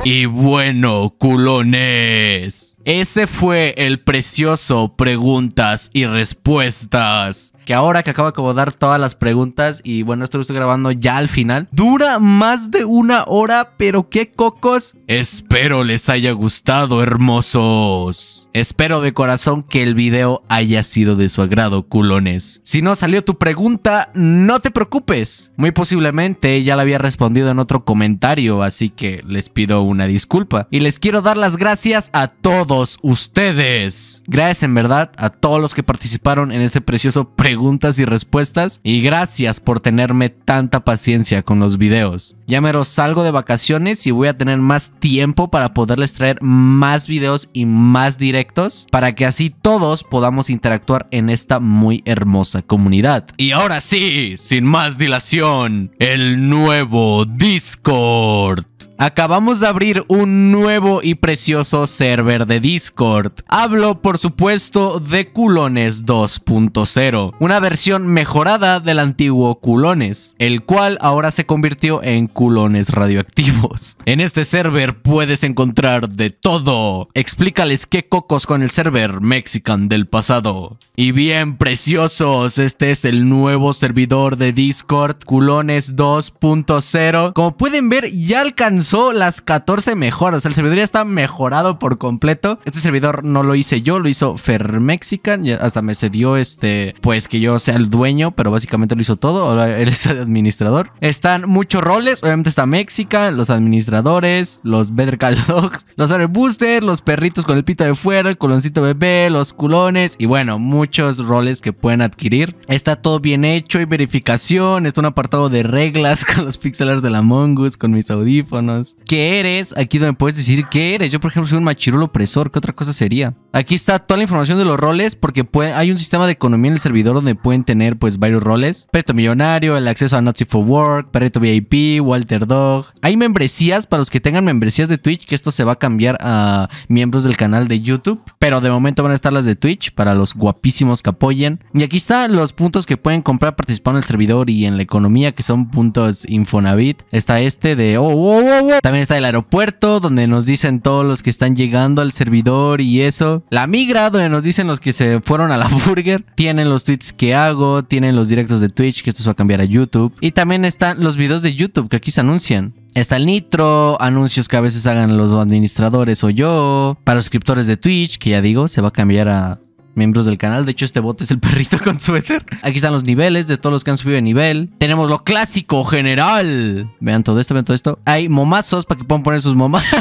Y bueno, culones. Ese fue el precioso preguntas y respuestas. Que ahora que acabo de dar todas las preguntas y bueno, esto lo estoy grabando ya al final. Dura más de una hora, pero qué cocos. Espero les haya gustado, hermosos. Espero de corazón que el video haya sido de su agrado, culones. Si no salió tu pregunta, no te preocupes. Muy posiblemente ya la había respondido en otro comentario, así que les pido una disculpa. Y les quiero dar las gracias a todos ustedes. Gracias en verdad a todos los que participaron en este precioso preguntas y respuestas. Y gracias por tenerme tanta paciencia con los videos. Ya mero salgo de vacaciones y voy a tener más tiempo para poderles traer más videos y más directos para que así todos podamos interactuar en esta muy hermosa comunidad. Y ahora sí, sin más dilación, el nuevo Discord. Acabamos de abrir un nuevo y precioso server de Discord. Hablo, por supuesto, de Culones 2.0, una versión mejorada del antiguo Culones, el cual ahora se convirtió en Culones Radioactivos. En este server puedes encontrar de todo. Explícales qué cocos con el server Mexican del pasado. Y bien, preciosos, este es el nuevo servidor de Discord Culones 2.0. Como pueden ver, ya alcanzamos son las 14 mejoras. El servidor ya está mejorado por completo. Este servidor no lo hice yo, lo hizo Fermexican. y hasta me cedió este, pues que yo sea el dueño, pero básicamente lo hizo todo. Ahora <laughs> él es el administrador. Están muchos roles. Obviamente está Mexican, los administradores, los Better Call Dogs, los Air Booster, los perritos con el pito de fuera, el culoncito bebé, los culones y bueno, muchos roles que pueden adquirir. Está todo bien hecho y verificación. Está un apartado de reglas <laughs> con los pixelers de la Mongus, con mis audífonos ¿Qué eres? Aquí donde puedes decir qué eres. Yo, por ejemplo, soy un machirulo opresor. ¿Qué otra cosa sería? Aquí está toda la información de los roles, porque hay un sistema de economía en el servidor donde pueden tener, pues, varios roles. peto millonario, el acceso a Nazi for Work, peto VIP, Walter Dog. Hay membresías para los que tengan membresías de Twitch, que esto se va a cambiar a miembros del canal de YouTube. Pero de momento van a estar las de Twitch para los guapísimos que apoyen. Y aquí están los puntos que pueden comprar participando en el servidor y en la economía, que son puntos Infonavit. Está este de... ¡Oh, oh, oh también está el aeropuerto, donde nos dicen todos los que están llegando al servidor y eso. La migra, donde nos dicen los que se fueron a la <laughs> burger. Tienen los tweets que hago, tienen los directos de Twitch, que esto se va a cambiar a YouTube. Y también están los videos de YouTube que aquí se anuncian. Está el Nitro, anuncios que a veces hagan los administradores o yo, para suscriptores de Twitch, que ya digo, se va a cambiar a miembros del canal. De hecho, este bote... es el perrito con suéter. Aquí están los niveles de todos los que han subido de nivel. Tenemos lo clásico general. Vean todo esto, vean todo esto. Hay momazos para que puedan poner sus momazos.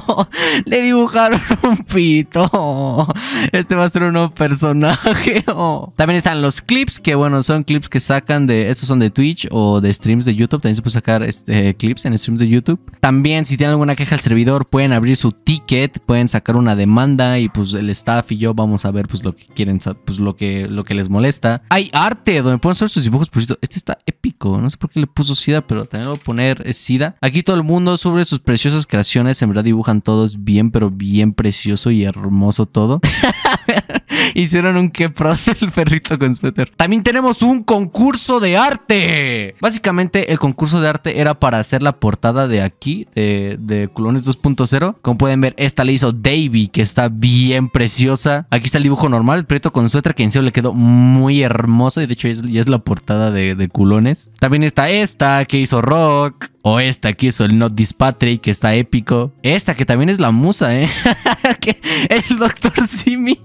<laughs> Le dibujaron un pito. Este va a ser un nuevo personaje. También están los clips, que bueno, son clips que sacan de... Estos son de Twitch o de streams de YouTube. También se puede sacar este, clips en streams de YouTube. También, si tienen alguna queja al servidor, pueden abrir su ticket, pueden sacar una demanda y pues el staff y yo vamos a ver pues, pues, lo que quieren, pues lo que, lo que les molesta. Hay arte donde pueden hacer sus dibujos, Este está épico, no sé por qué le puso SIDA, pero también lo voy a poner es SIDA. Aquí todo el mundo sobre sus preciosas creaciones, en verdad dibujan todos bien, pero bien precioso y hermoso todo. <laughs> Hicieron un quepro <laughs> del perrito con suéter. También tenemos un concurso de arte. Básicamente, el concurso de arte era para hacer la portada de aquí, de, de Culones 2.0. Como pueden ver, esta la hizo Davy, que está bien preciosa. Aquí está el dibujo normal, el perrito con suéter, que en serio le quedó muy hermoso. Y de hecho, ya es, la portada de, Culones. También está esta que hizo Rock. O esta que hizo el Not Dispatry, que está épico. Esta que también es la musa, ¿eh? <laughs> el Dr. Simi.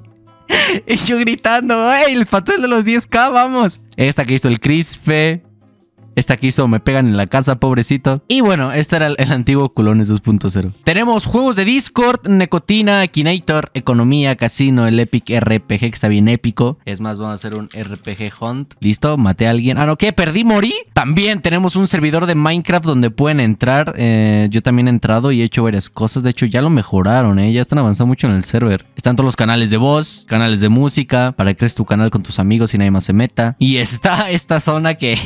<laughs> y yo gritando, ¡Ey, el pastel de los 10K, vamos! Esta que hizo el Crispe, esta que hizo me pegan en la casa, pobrecito. Y bueno, este era el, antiguo Culones 2.0. Tenemos juegos de Discord, Necotina, Akinator, Economía, Casino, el Epic RPG, que está bien épico. Es más, vamos a hacer un RPG Hunt. Listo, maté a alguien. Ah, no, ¿qué? ¿Perdí, morí? También tenemos un servidor de Minecraft donde pueden entrar. Eh, yo también he entrado y he hecho varias cosas. De hecho, ya lo mejoraron, ¿eh? Ya están avanzando mucho en el server. Están todos los canales de voz, canales de música, para que crees tu canal con tus amigos y nadie más se meta. Y está esta zona que...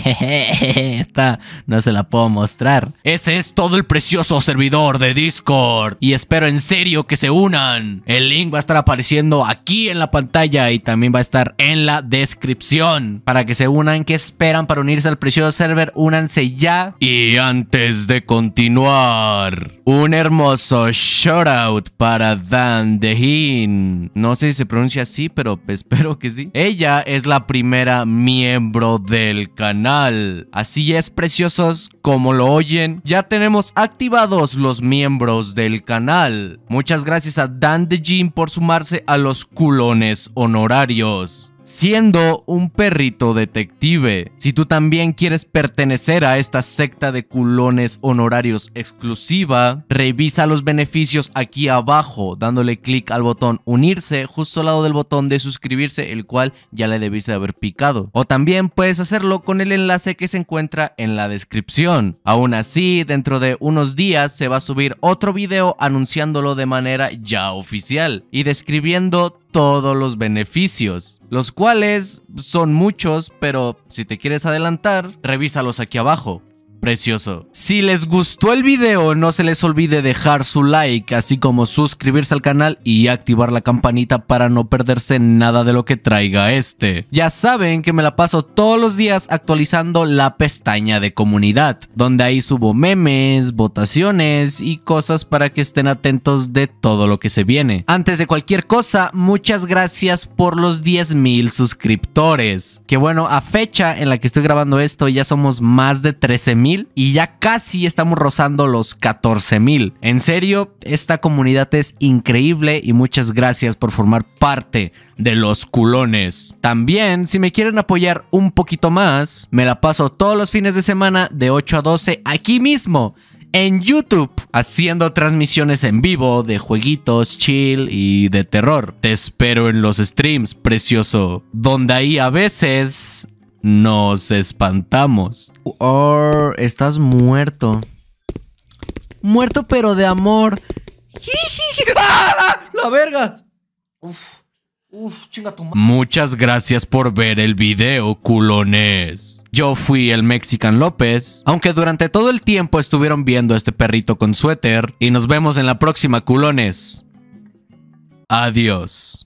<laughs> <laughs> esta no se la puedo mostrar. Ese es todo el precioso servidor de Discord. Y espero en serio que se unan. El link va a estar apareciendo aquí en la pantalla y también va a estar en la descripción. Para que se unan, ¿qué esperan para unirse al precioso server? Únanse ya. Y antes de continuar, un hermoso shoutout... para Dan Dehin. No sé si se pronuncia así, pero <laughs> espero que sí. Ella es la primera miembro del canal. Así Así es, preciosos, como lo oyen, ya tenemos activados los miembros del canal. Muchas gracias a Dan de Jim por sumarse a los culones honorarios siendo un perrito detective. Si tú también quieres pertenecer a esta secta de culones honorarios exclusiva, revisa los beneficios aquí abajo dándole clic al botón unirse justo al lado del botón de suscribirse el cual ya le debiste haber picado. O también puedes hacerlo con el enlace que se encuentra en la descripción. Aún así, dentro de unos días se va a subir otro video anunciándolo de manera ya oficial y describiendo todos los beneficios, los cuales son muchos, pero si te quieres adelantar, revísalos aquí abajo precioso. Si les gustó el video, no se les olvide dejar su like, así como suscribirse al canal y activar la campanita para no perderse nada de lo que traiga este. Ya saben que me la paso todos los días actualizando la pestaña de comunidad, donde ahí subo memes, votaciones y cosas para que estén atentos de todo lo que se viene. Antes de cualquier cosa, muchas gracias por los 10.000 suscriptores. Que bueno, a fecha en la que estoy grabando esto ya somos más de 13.000 y ya casi estamos rozando los 14,000. En serio, esta comunidad es increíble y muchas gracias por formar parte de los culones. También, si me quieren apoyar un poquito más, me la paso todos los fines de semana de 8 a 12 aquí mismo en YouTube, haciendo transmisiones en vivo de jueguitos, chill y de terror. Te espero en los streams, precioso, donde ahí a veces nos espantamos. estás muerto. Muerto pero de amor. <laughs> ¡Ah! ¡La verga! Uf. Uf, chinga tu Muchas gracias por ver el video, culones. Yo fui el Mexican López, aunque durante todo el tiempo estuvieron viendo a este perrito con suéter, y nos vemos en la próxima, culones. Adiós.